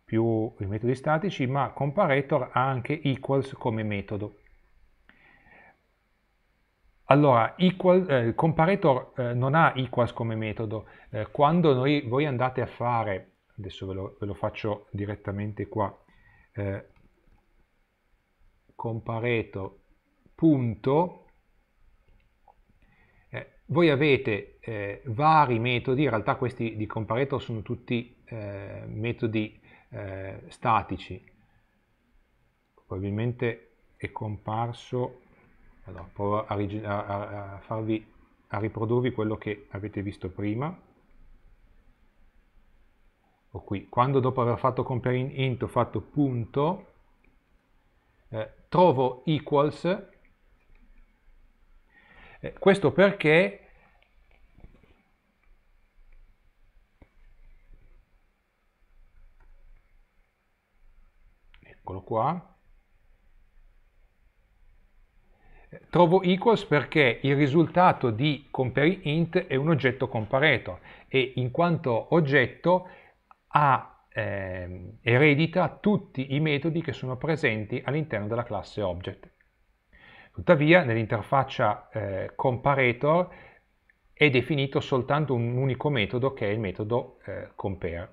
S1: più i metodi statici, ma comparator ha anche equals come metodo. Allora, equal, eh, comparator eh, non ha equals come metodo. Eh, quando noi, voi andate a fare, adesso ve lo, ve lo faccio direttamente qua, eh, comparator punto voi avete eh, vari metodi, in realtà questi di compareto sono tutti eh, metodi eh, statici, probabilmente è comparso, allora, provo a, a, a, farvi, a riprodurvi quello che avete visto prima, o qui, quando dopo aver fatto compare int ho fatto punto, eh, trovo equals eh, questo perché eccolo qua, eh, trovo equals perché il risultato di compare int è un oggetto compareto e in quanto oggetto ha, eh, eredita tutti i metodi che sono presenti all'interno della classe object Tuttavia nell'interfaccia eh, comparator è definito soltanto un unico metodo che è il metodo eh, compare.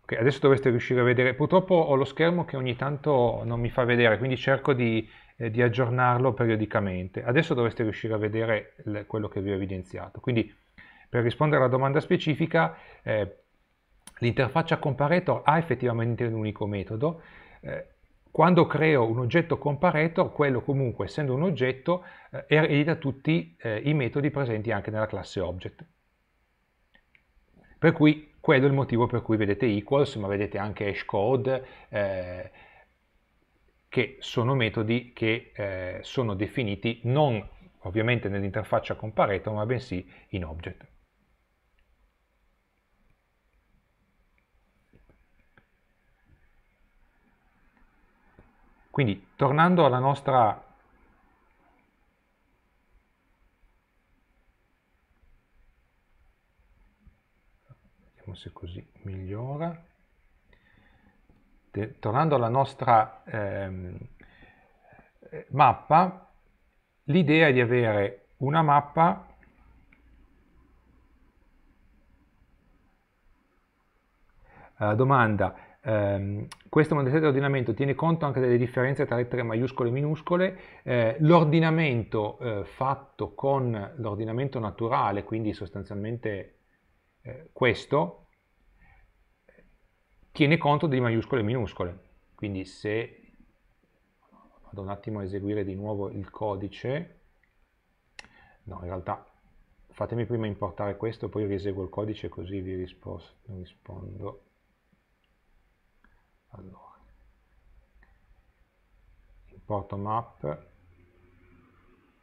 S1: Okay, adesso dovreste riuscire a vedere, purtroppo ho lo schermo che ogni tanto non mi fa vedere, quindi cerco di, eh, di aggiornarlo periodicamente. Adesso dovreste riuscire a vedere quello che vi ho evidenziato. Quindi per rispondere alla domanda specifica, eh, l'interfaccia comparator ha effettivamente un unico metodo, eh, quando creo un oggetto comparator, quello comunque, essendo un oggetto, eh, eredita tutti eh, i metodi presenti anche nella classe object. Per cui quello è il motivo per cui vedete equals, ma vedete anche hashcode, eh, che sono metodi che eh, sono definiti non ovviamente nell'interfaccia comparator, ma bensì in object. Quindi tornando alla nostra vediamo se così migliora. Tornando alla nostra ehm, mappa, l'idea è di avere una mappa eh, domanda Um, questo modello di ordinamento tiene conto anche delle differenze tra lettere maiuscole e minuscole, eh, l'ordinamento eh, fatto con l'ordinamento naturale, quindi sostanzialmente eh, questo, tiene conto di maiuscole e minuscole, quindi se vado un attimo a eseguire di nuovo il codice, no in realtà fatemi prima importare questo, poi rieseguo il codice così vi rispondo allora importo map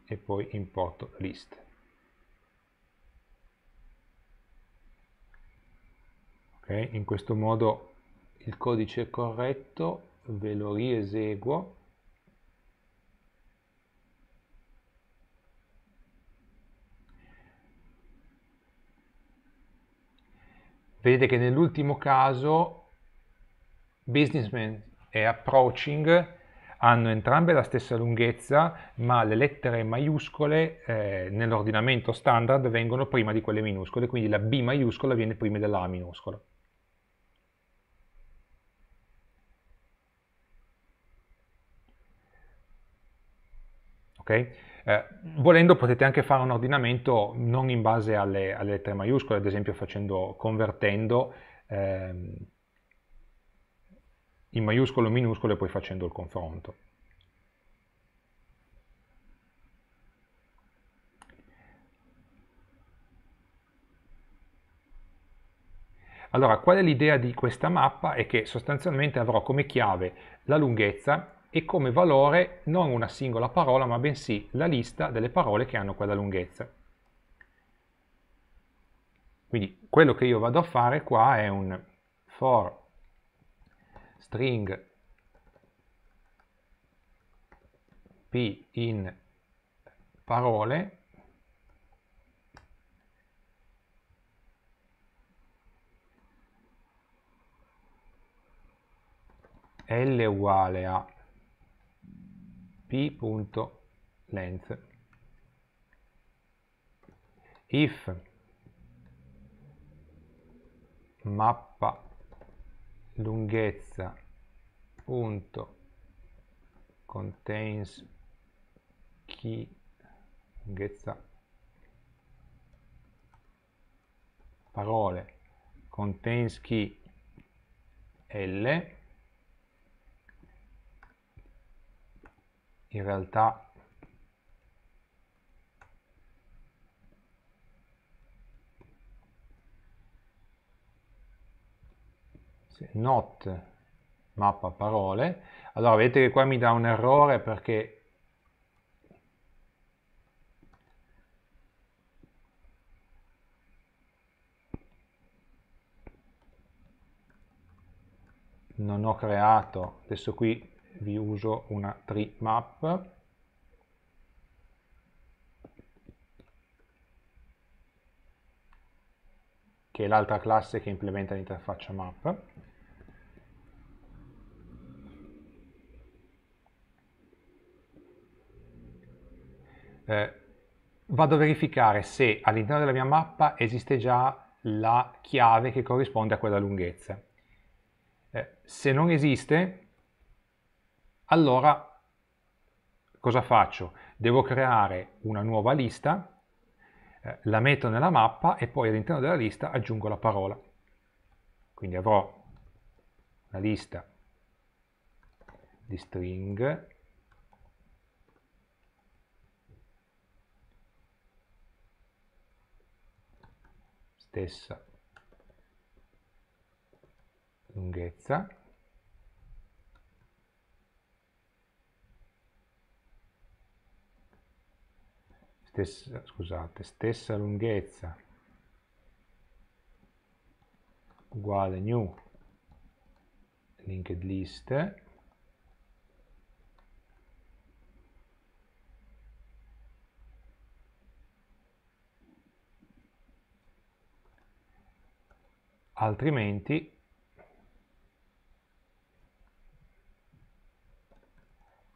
S1: e poi importo list ok in questo modo il codice è corretto ve lo rieseguo vedete che nell'ultimo caso businessman e approaching hanno entrambe la stessa lunghezza, ma le lettere maiuscole eh, nell'ordinamento standard vengono prima di quelle minuscole, quindi la B maiuscola viene prima della A minuscola. Okay? Eh, volendo potete anche fare un ordinamento non in base alle, alle lettere maiuscole, ad esempio facendo, convertendo ehm, in maiuscolo o minuscolo e poi facendo il confronto. Allora, qual è l'idea di questa mappa? È che sostanzialmente avrò come chiave la lunghezza e come valore non una singola parola, ma bensì la lista delle parole che hanno quella lunghezza. Quindi quello che io vado a fare qua è un for string p in parole l uguale a p.length if mappa lunghezza punto contains key lunghezza parole contains key L in realtà not mappa parole. Allora, vedete che qua mi dà un errore perché non ho creato, adesso qui vi uso una tree map. che è l'altra classe che implementa l'interfaccia map. eh, vado a verificare se all'interno della mia mappa esiste già la chiave che corrisponde a quella lunghezza. Eh, se non esiste, allora cosa faccio? Devo creare una nuova lista, eh, la metto nella mappa e poi all'interno della lista aggiungo la parola. Quindi avrò una lista di string stessa lunghezza stessa, scusate, stessa lunghezza uguale new linked list altrimenti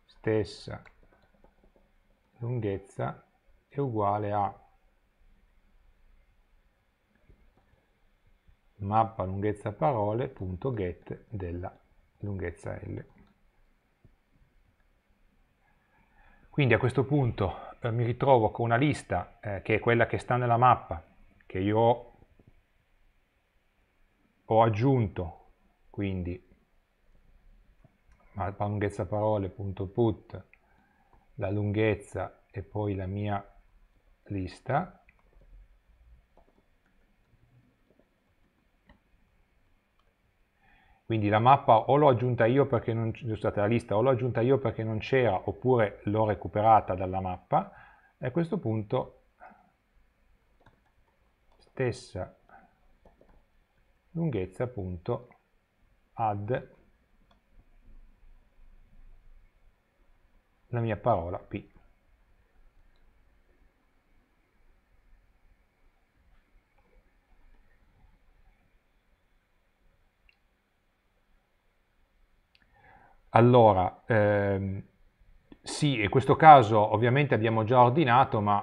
S1: stessa lunghezza è uguale a mappa lunghezza parole.get della lunghezza L. Quindi a questo punto eh, mi ritrovo con una lista eh, che è quella che sta nella mappa che io ho ho aggiunto quindi la lunghezza parole.put la lunghezza e poi la mia lista quindi la mappa o l'ho aggiunta io perché non scusate, la lista o l'ho aggiunta io perché non c'era oppure l'ho recuperata dalla mappa e a questo punto stessa lunghezza appunto add la mia parola P. Allora, ehm, sì, in questo caso ovviamente abbiamo già ordinato, ma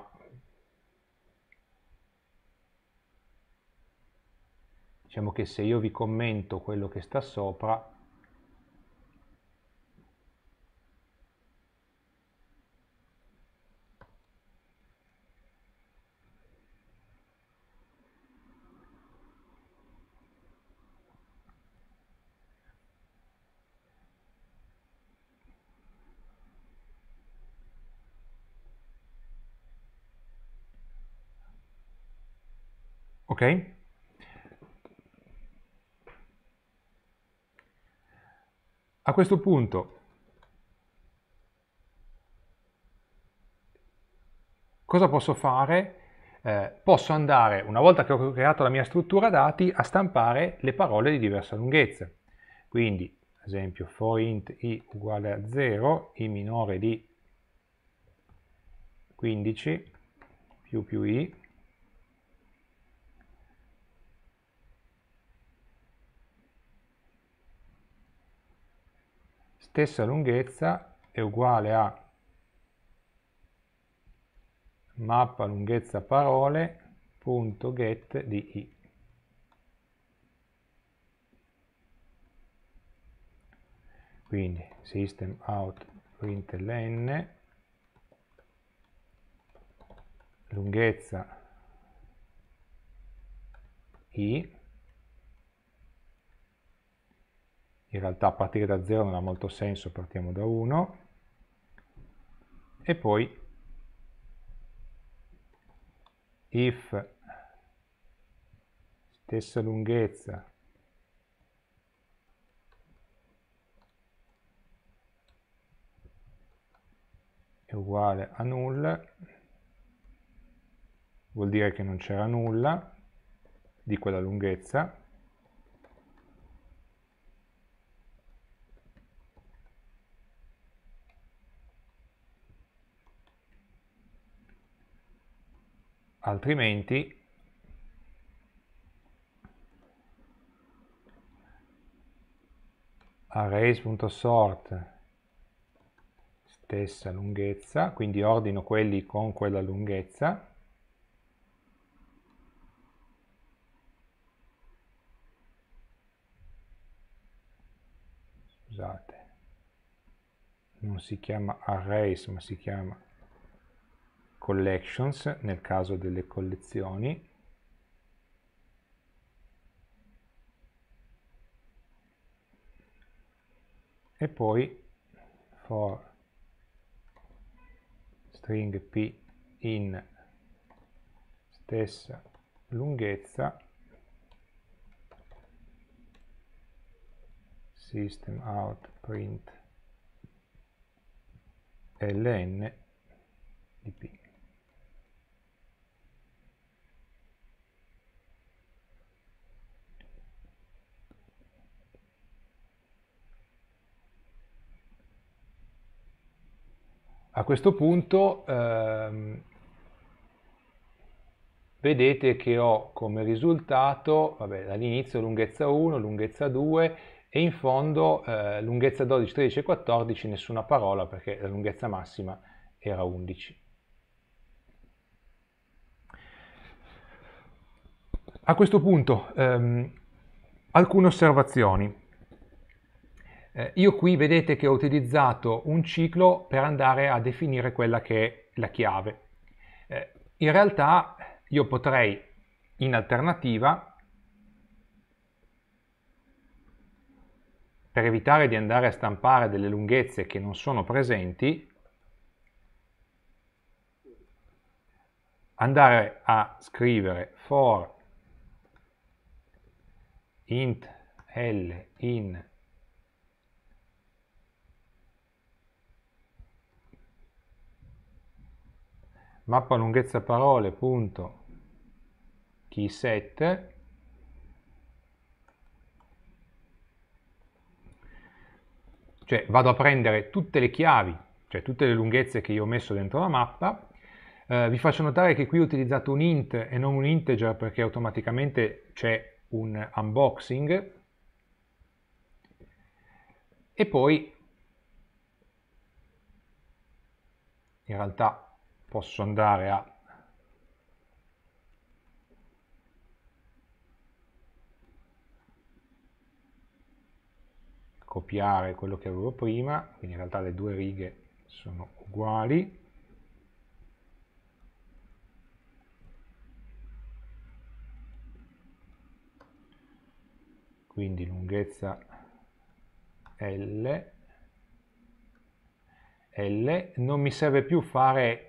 S1: diciamo che se io vi commento quello che sta sopra ok? A questo punto cosa posso fare? Eh, posso andare, una volta che ho creato la mia struttura dati, a stampare le parole di diversa lunghezza. Quindi, ad esempio, for int i uguale a 0, i minore di 15 più più i, stessa lunghezza è uguale a mappa lunghezza parole.get di i. Quindi system out print ln lunghezza i in realtà partire da 0 non ha molto senso, partiamo da 1 e poi if stessa lunghezza è uguale a null vuol dire che non c'era nulla di quella lunghezza altrimenti arrays.sort stessa lunghezza, quindi ordino quelli con quella lunghezza, scusate, non si chiama arrays ma si chiama collections nel caso delle collezioni e poi for string p in stessa lunghezza system out print ln di p A questo punto ehm, vedete che ho come risultato all'inizio lunghezza 1, lunghezza 2 e in fondo eh, lunghezza 12, 13 e 14 nessuna parola perché la lunghezza massima era 11. A questo punto ehm, alcune osservazioni. Eh, io qui vedete che ho utilizzato un ciclo per andare a definire quella che è la chiave. Eh, in realtà io potrei in alternativa, per evitare di andare a stampare delle lunghezze che non sono presenti, andare a scrivere for int l in mappa lunghezza parole punto key 7 cioè vado a prendere tutte le chiavi cioè tutte le lunghezze che io ho messo dentro la mappa eh, vi faccio notare che qui ho utilizzato un int e non un integer perché automaticamente c'è un unboxing e poi in realtà posso andare a copiare quello che avevo prima, quindi in realtà le due righe sono uguali. Quindi lunghezza L, L, non mi serve più fare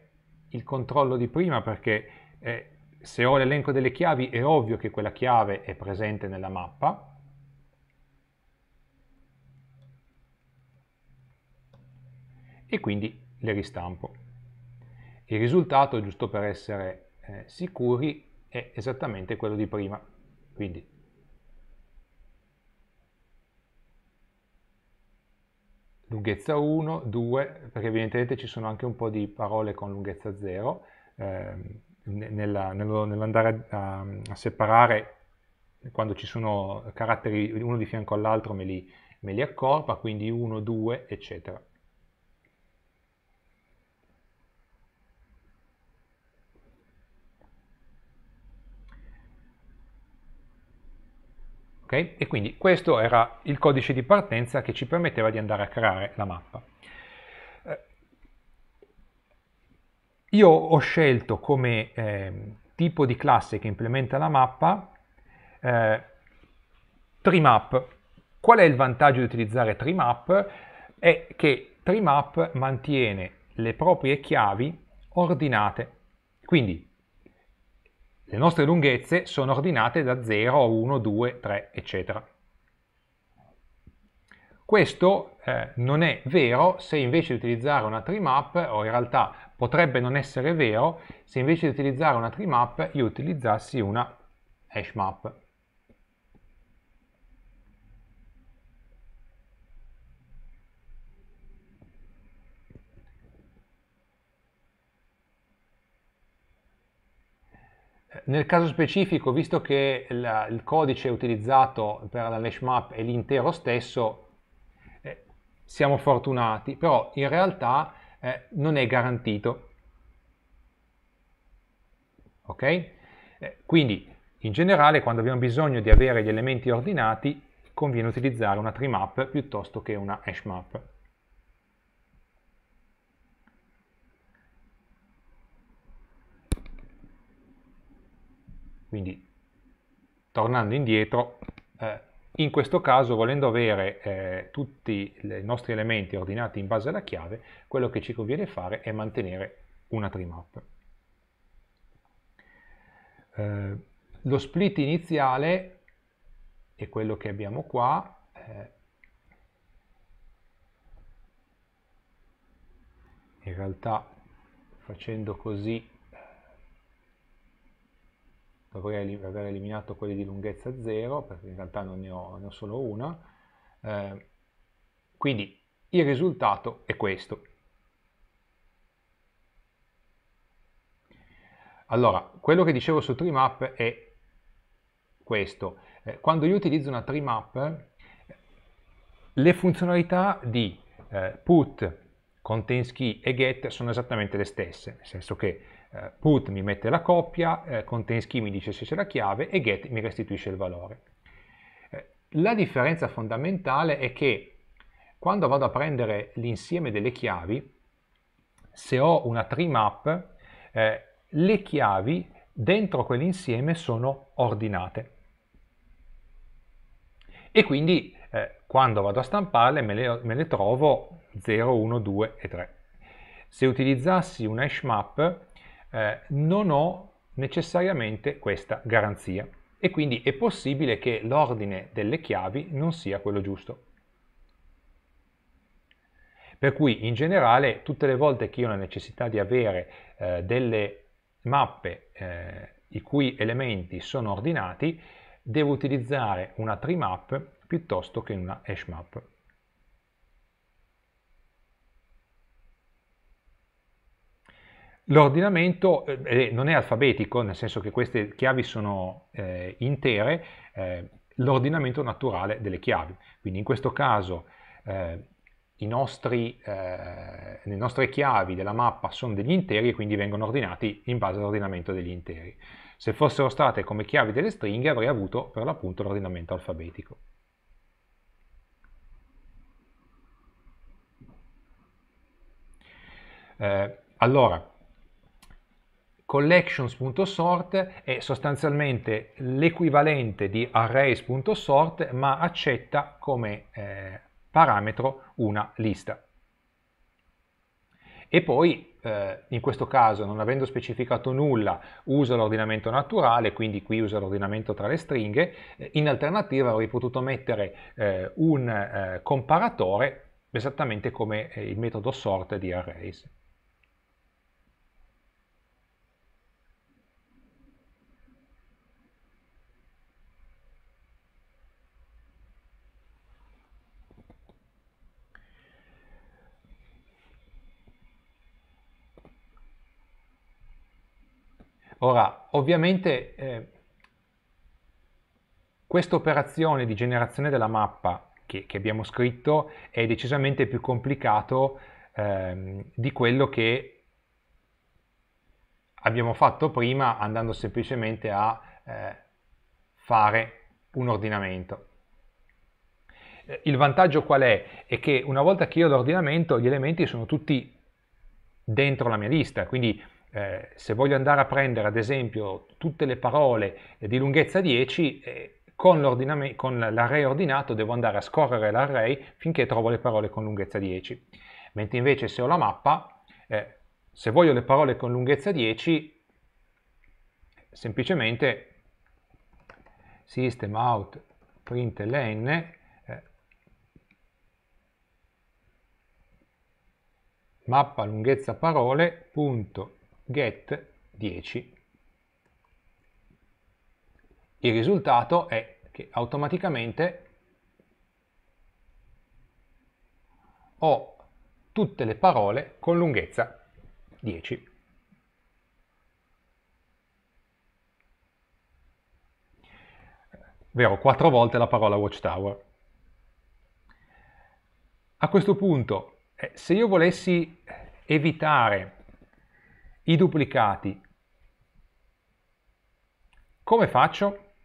S1: il controllo di prima perché eh, se ho l'elenco delle chiavi è ovvio che quella chiave è presente nella mappa, e quindi le ristampo. Il risultato, giusto per essere eh, sicuri, è esattamente quello di prima. Quindi lunghezza 1, 2, perché evidentemente ci sono anche un po' di parole con lunghezza 0, eh, nell'andare a, a, separare quando ci sono caratteri uno di fianco all'altro me, me li, accorpa, quindi 1, 2, eccetera. Okay? E quindi questo era il codice di partenza che ci permetteva di andare a creare la mappa. Eh, io ho scelto come eh, tipo di classe che implementa la mappa eh, Trimap. Qual è il vantaggio di utilizzare Trimap? È che Trimap mantiene le proprie chiavi ordinate. Quindi le nostre lunghezze sono ordinate da 0 a 1, 2, 3, eccetera. Questo eh, non è vero se invece di utilizzare una tree map, o in realtà potrebbe non essere vero, se invece di utilizzare una tree map io utilizzassi una hash map. Nel caso specifico, visto che il, il codice utilizzato per la hash map è l'intero stesso, eh, siamo fortunati, però in realtà eh, non è garantito. Ok? Eh, quindi, in generale, quando abbiamo bisogno di avere gli elementi ordinati, conviene utilizzare una tree map piuttosto che una hash map. Quindi, tornando indietro, eh, in questo caso, volendo avere eh, tutti i nostri elementi ordinati in base alla chiave, quello che ci conviene fare è mantenere una trimap Eh, lo split iniziale è quello che abbiamo qua, eh, in realtà facendo così dovrei aver eliminato quelli di lunghezza 0 perché in realtà non ne ho, ne ho solo una eh, quindi il risultato è questo allora quello che dicevo su trimap è questo eh, quando io utilizzo una trimap le funzionalità di eh, put contains key e get sono esattamente le stesse nel senso che eh, put mi mette la coppia, eh, contains key mi dice se c'è la chiave e get mi restituisce il valore. Eh, la differenza fondamentale è che quando vado a prendere l'insieme delle chiavi, se ho una tree map, eh, le chiavi dentro quell'insieme sono ordinate. E quindi eh, quando vado a stamparle me le, me le trovo 0, 1, 2 e 3. Se utilizzassi un hash map eh, non ho necessariamente questa garanzia e quindi è possibile che l'ordine delle chiavi non sia quello giusto. Per cui in generale tutte le volte che io ho la necessità di avere eh, delle mappe eh, i cui elementi sono ordinati, devo utilizzare una tree map piuttosto che una hash map. L'ordinamento eh, eh, non è alfabetico, nel senso che queste chiavi sono eh, intere, eh, l'ordinamento naturale delle chiavi. Quindi in questo caso eh, nostri, eh, le nostre chiavi della mappa sono degli interi e quindi vengono ordinati in base all'ordinamento degli interi. Se fossero state come chiavi delle stringhe avrei avuto per l'appunto l'ordinamento alfabetico. allora, collections.sort è sostanzialmente l'equivalente di arrays.sort ma accetta come eh, parametro una lista. E poi eh, in questo caso non avendo specificato nulla usa l'ordinamento naturale, quindi qui usa l'ordinamento tra le stringhe, eh, in alternativa avrei potuto mettere eh, un eh, comparatore esattamente come eh, il metodo sort di arrays. Ora, ovviamente eh, questa operazione di generazione della mappa che, che abbiamo scritto è decisamente più complicato ehm, di quello che abbiamo fatto prima andando semplicemente a eh, fare un ordinamento. Eh, il vantaggio qual è? È che una volta che io ho l'ordinamento gli elementi sono tutti dentro la mia lista, quindi eh, se voglio andare a prendere ad esempio tutte le parole eh, di lunghezza 10, eh, con, l'array ordinato devo andare a scorrere l'array finché trovo le parole con lunghezza 10. Mentre invece se ho la mappa, eh, se voglio le parole con lunghezza 10, semplicemente system out print ln eh, mappa lunghezza parole punto get 10. Il risultato è che automaticamente ho tutte le parole con lunghezza 10. Vero, quattro volte la parola watchtower. A questo punto, eh, se io volessi evitare i duplicati. Come faccio?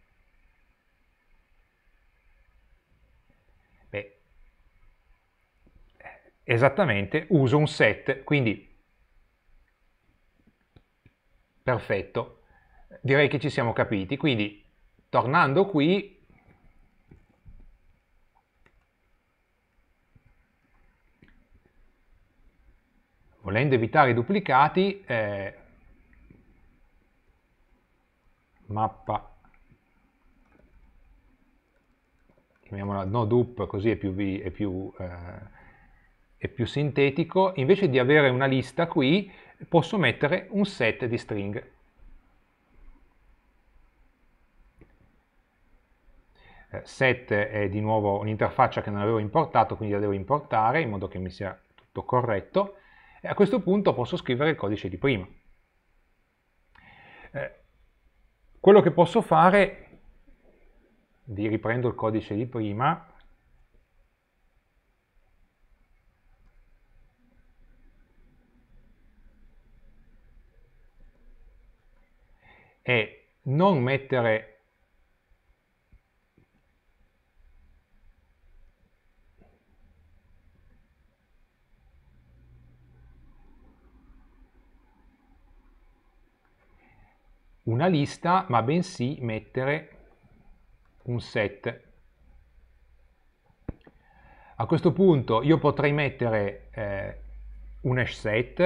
S1: Beh, eh, esattamente uso un set, quindi perfetto, direi che ci siamo capiti, quindi tornando qui volendo evitare i duplicati, eh, mappa, chiamiamola no dup, così è più, è, più, eh, è più, sintetico, invece di avere una lista qui posso mettere un set di string. Eh, set è di nuovo un'interfaccia che non avevo importato, quindi la devo importare in modo che mi sia tutto corretto e a questo punto posso scrivere il codice di prima. Eh, quello che posso fare, vi riprendo il codice di prima, è non mettere una lista, ma bensì mettere un set. A questo punto io potrei mettere eh, un hash set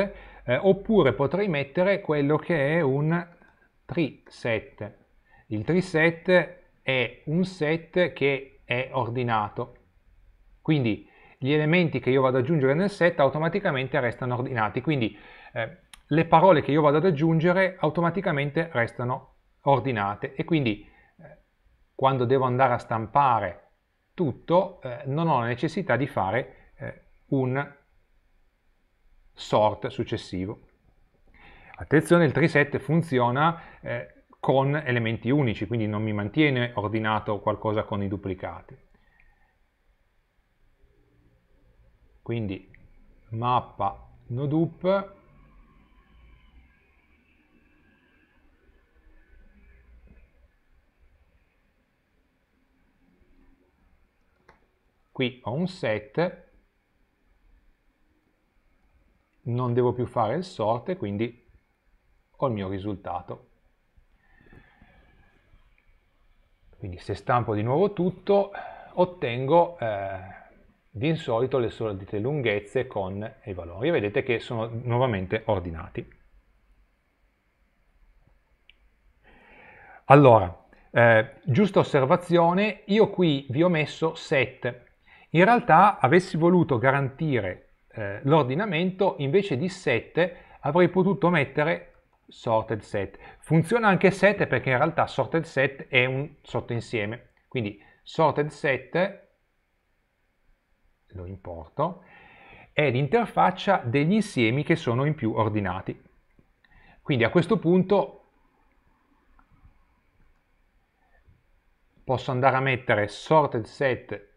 S1: eh, oppure potrei mettere quello che è un tree set. Il tree set è un set che è ordinato. Quindi gli elementi che io vado ad aggiungere nel set automaticamente restano ordinati. Quindi eh, le parole che io vado ad aggiungere automaticamente restano ordinate e quindi eh, quando devo andare a stampare tutto eh, non ho la necessità di fare eh, un sort successivo. Attenzione, il triset funziona eh, con elementi unici, quindi non mi mantiene ordinato qualcosa con i duplicati. Quindi mappa nodup qui ho un set, non devo più fare il sort e quindi ho il mio risultato. Quindi se stampo di nuovo tutto ottengo eh, di solito le solite lunghezze con i valori. Vedete che sono nuovamente ordinati. Allora, eh, giusta osservazione, io qui vi ho messo set in realtà avessi voluto garantire eh, l'ordinamento, invece di 7 avrei potuto mettere sorted set. Funziona anche 7 perché in realtà sorted set è un sottoinsieme. Quindi sorted set, lo importo, è l'interfaccia degli insiemi che sono in più ordinati. Quindi a questo punto posso andare a mettere sorted set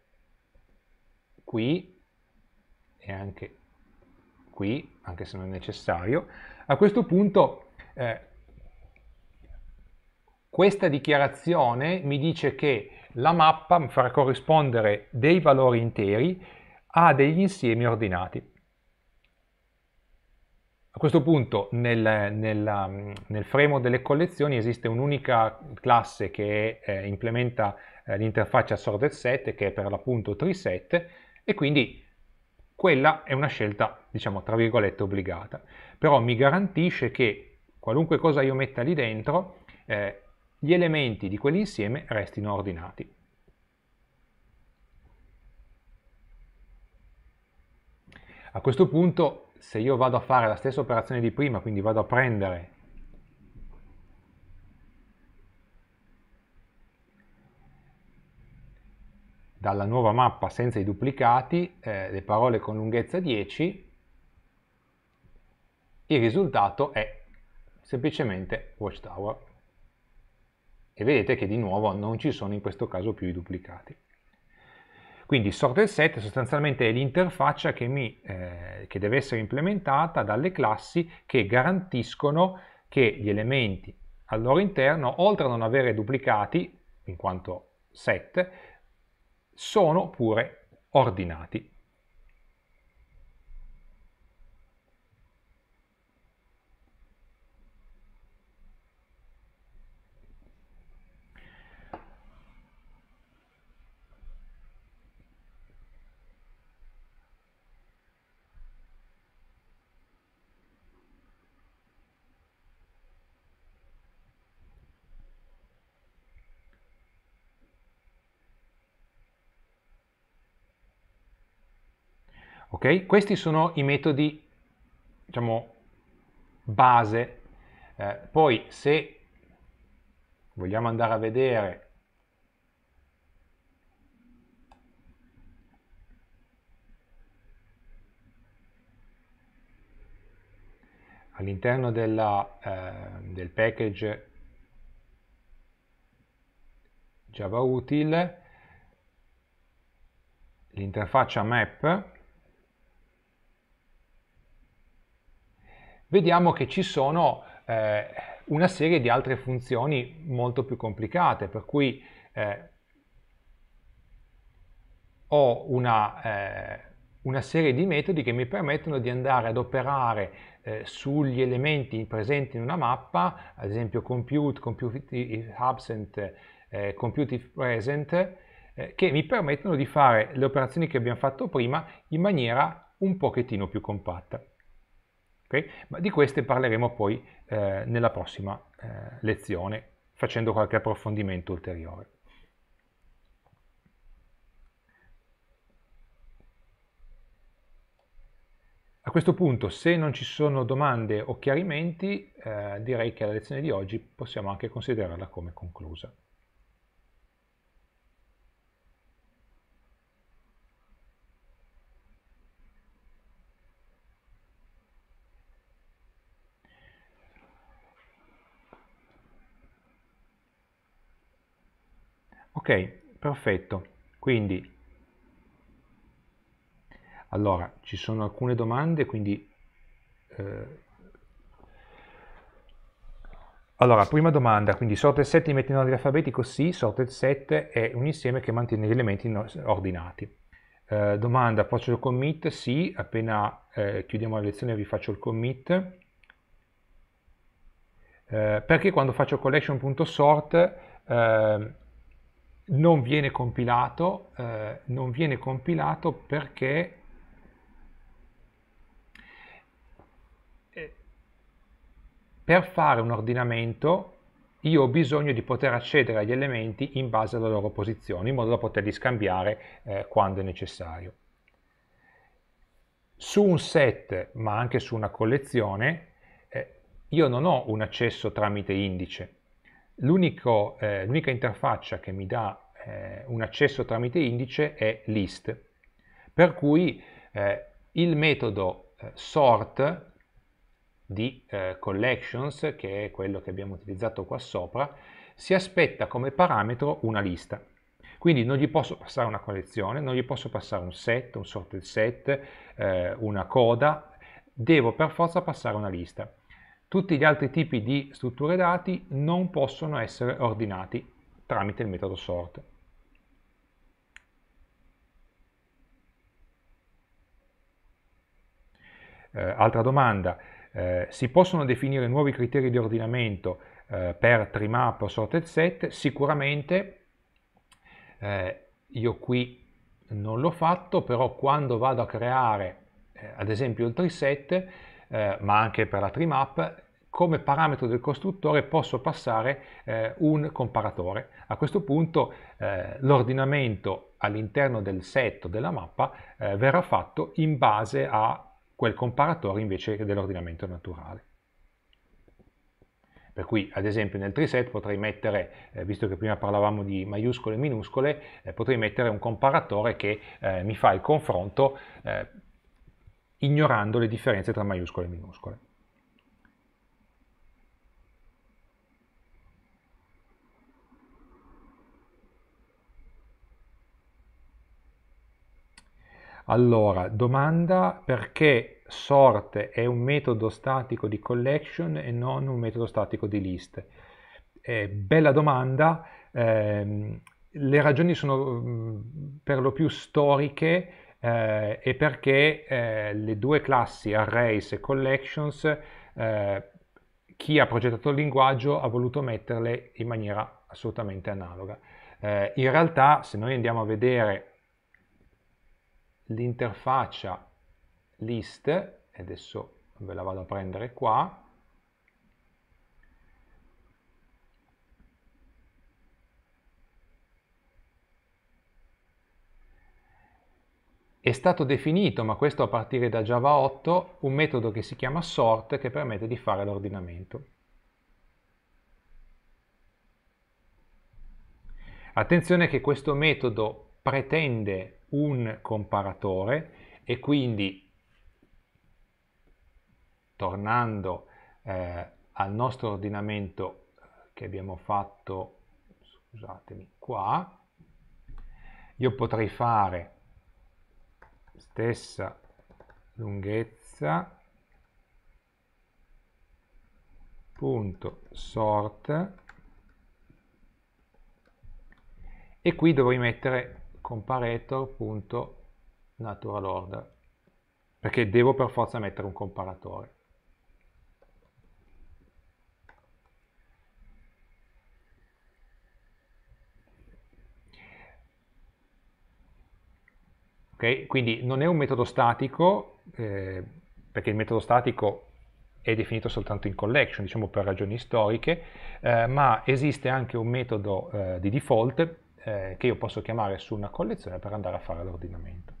S1: qui e anche qui, anche se non è necessario. A questo punto eh, questa dichiarazione mi dice che la mappa mi farà corrispondere dei valori interi a degli insiemi ordinati. A questo punto nel, nel, um, nel fremo delle collezioni esiste un'unica classe che eh, implementa eh, l'interfaccia sorted set che è per l'appunto triset e quindi quella è una scelta, diciamo, tra virgolette obbligata. Però mi garantisce che qualunque cosa io metta lì dentro, eh, gli elementi di quell'insieme restino ordinati. A questo punto, se io vado a fare la stessa operazione di prima, quindi vado a prendere dalla nuova mappa senza i duplicati eh, le parole con lunghezza 10, il risultato è semplicemente watchtower. E vedete che di nuovo non ci sono in questo caso più i duplicati. Quindi sorted set sostanzialmente è l'interfaccia che, eh, che deve essere implementata dalle classi che garantiscono che gli elementi al loro interno, oltre a non avere duplicati, in quanto set, sono pure ordinati. Okay? Questi sono i metodi, diciamo, base. Eh, poi se vogliamo andare a vedere all'interno eh, del package Java util l'interfaccia map vediamo che ci sono eh, una serie di altre funzioni molto più complicate, per cui eh, ho una, eh, una, serie di metodi che mi permettono di andare ad operare eh, sugli elementi presenti in una mappa, ad esempio compute, compute if absent, eh, compute if present, eh, che mi permettono di fare le operazioni che abbiamo fatto prima in maniera un pochettino più compatta. Okay? Ma di queste parleremo poi eh, nella prossima eh, lezione, facendo qualche approfondimento ulteriore. A questo punto, se non ci sono domande o chiarimenti, eh, direi che la lezione di oggi possiamo anche considerarla come conclusa. ok perfetto quindi allora ci sono alcune domande quindi eh, allora, prima domanda, quindi sorted set li metti in ordine alfabetico? Sì, sorted set è un insieme che mantiene gli elementi ordinati. Eh, domanda, faccio il commit? Sì, appena eh, chiudiamo la lezione vi faccio il commit. Eh, perché quando faccio collection.sort non viene compilato, eh, non viene compilato perché eh, per fare un ordinamento io ho bisogno di poter accedere agli elementi in base alla loro posizione, in modo da poterli scambiare eh, quando è necessario. Su un set, ma anche su una collezione, eh, io non ho un accesso tramite indice, eh, l'unica eh, interfaccia che mi dà eh, un accesso tramite indice è list, per cui eh, il metodo eh, sort di eh, collections, che è quello che abbiamo utilizzato qua sopra, si aspetta come parametro una lista. Quindi non gli posso passare una collezione, non gli posso passare un set, un sorted set, una coda, devo per forza passare una lista. Tutti gli altri tipi di strutture dati non possono essere ordinati tramite il metodo sort. Eh, altra domanda, eh, si possono definire nuovi criteri di ordinamento eh, per trimap o sorted set? Sicuramente, eh, io qui non l'ho fatto, però quando vado a creare eh, ad esempio il triset, eh, ma anche per la trimap, come parametro del costruttore posso passare eh, un comparatore. A questo punto eh, l'ordinamento all'interno del set della mappa eh, verrà fatto in base a quel comparatore invece dell'ordinamento naturale. Per cui ad esempio nel triset potrei mettere, eh, visto che prima parlavamo di maiuscole e minuscole, eh, potrei mettere un comparatore che eh, mi fa il confronto ignorando le differenze tra maiuscole e minuscole. Allora, domanda perché sort è un metodo statico di collection e non un metodo statico di list? Eh, bella domanda, eh, le ragioni sono mm, per lo più storiche eh, e perché eh, le due classi arrays e collections eh, chi ha progettato il linguaggio ha voluto metterle in maniera assolutamente analoga. Eh, in realtà se noi andiamo a vedere l'interfaccia list, e adesso ve la vado a prendere qua, È stato definito, ma questo a partire da Java 8, un metodo che si chiama sort che permette di fare l'ordinamento. Attenzione che questo metodo pretende un comparatore e quindi tornando eh, al nostro ordinamento che abbiamo fatto, scusatemi, qua, io potrei fare stessa lunghezza punto sort e qui dovrei mettere comparator.naturalorder perché devo per forza mettere un comparatore. Okay? Quindi non è un metodo statico, eh, perché il metodo statico è definito soltanto in collection, diciamo per ragioni storiche, eh, ma esiste anche un metodo eh, di default eh, che io posso chiamare su una collezione per andare a fare l'ordinamento.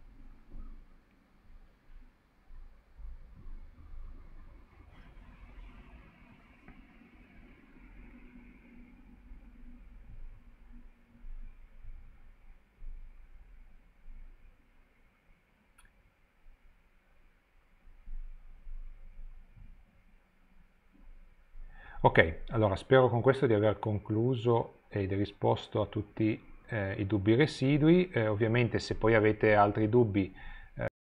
S1: Ok, allora spero con questo di aver concluso ed risposto a tutti eh, i dubbi residui, eh, ovviamente se poi avete altri dubbi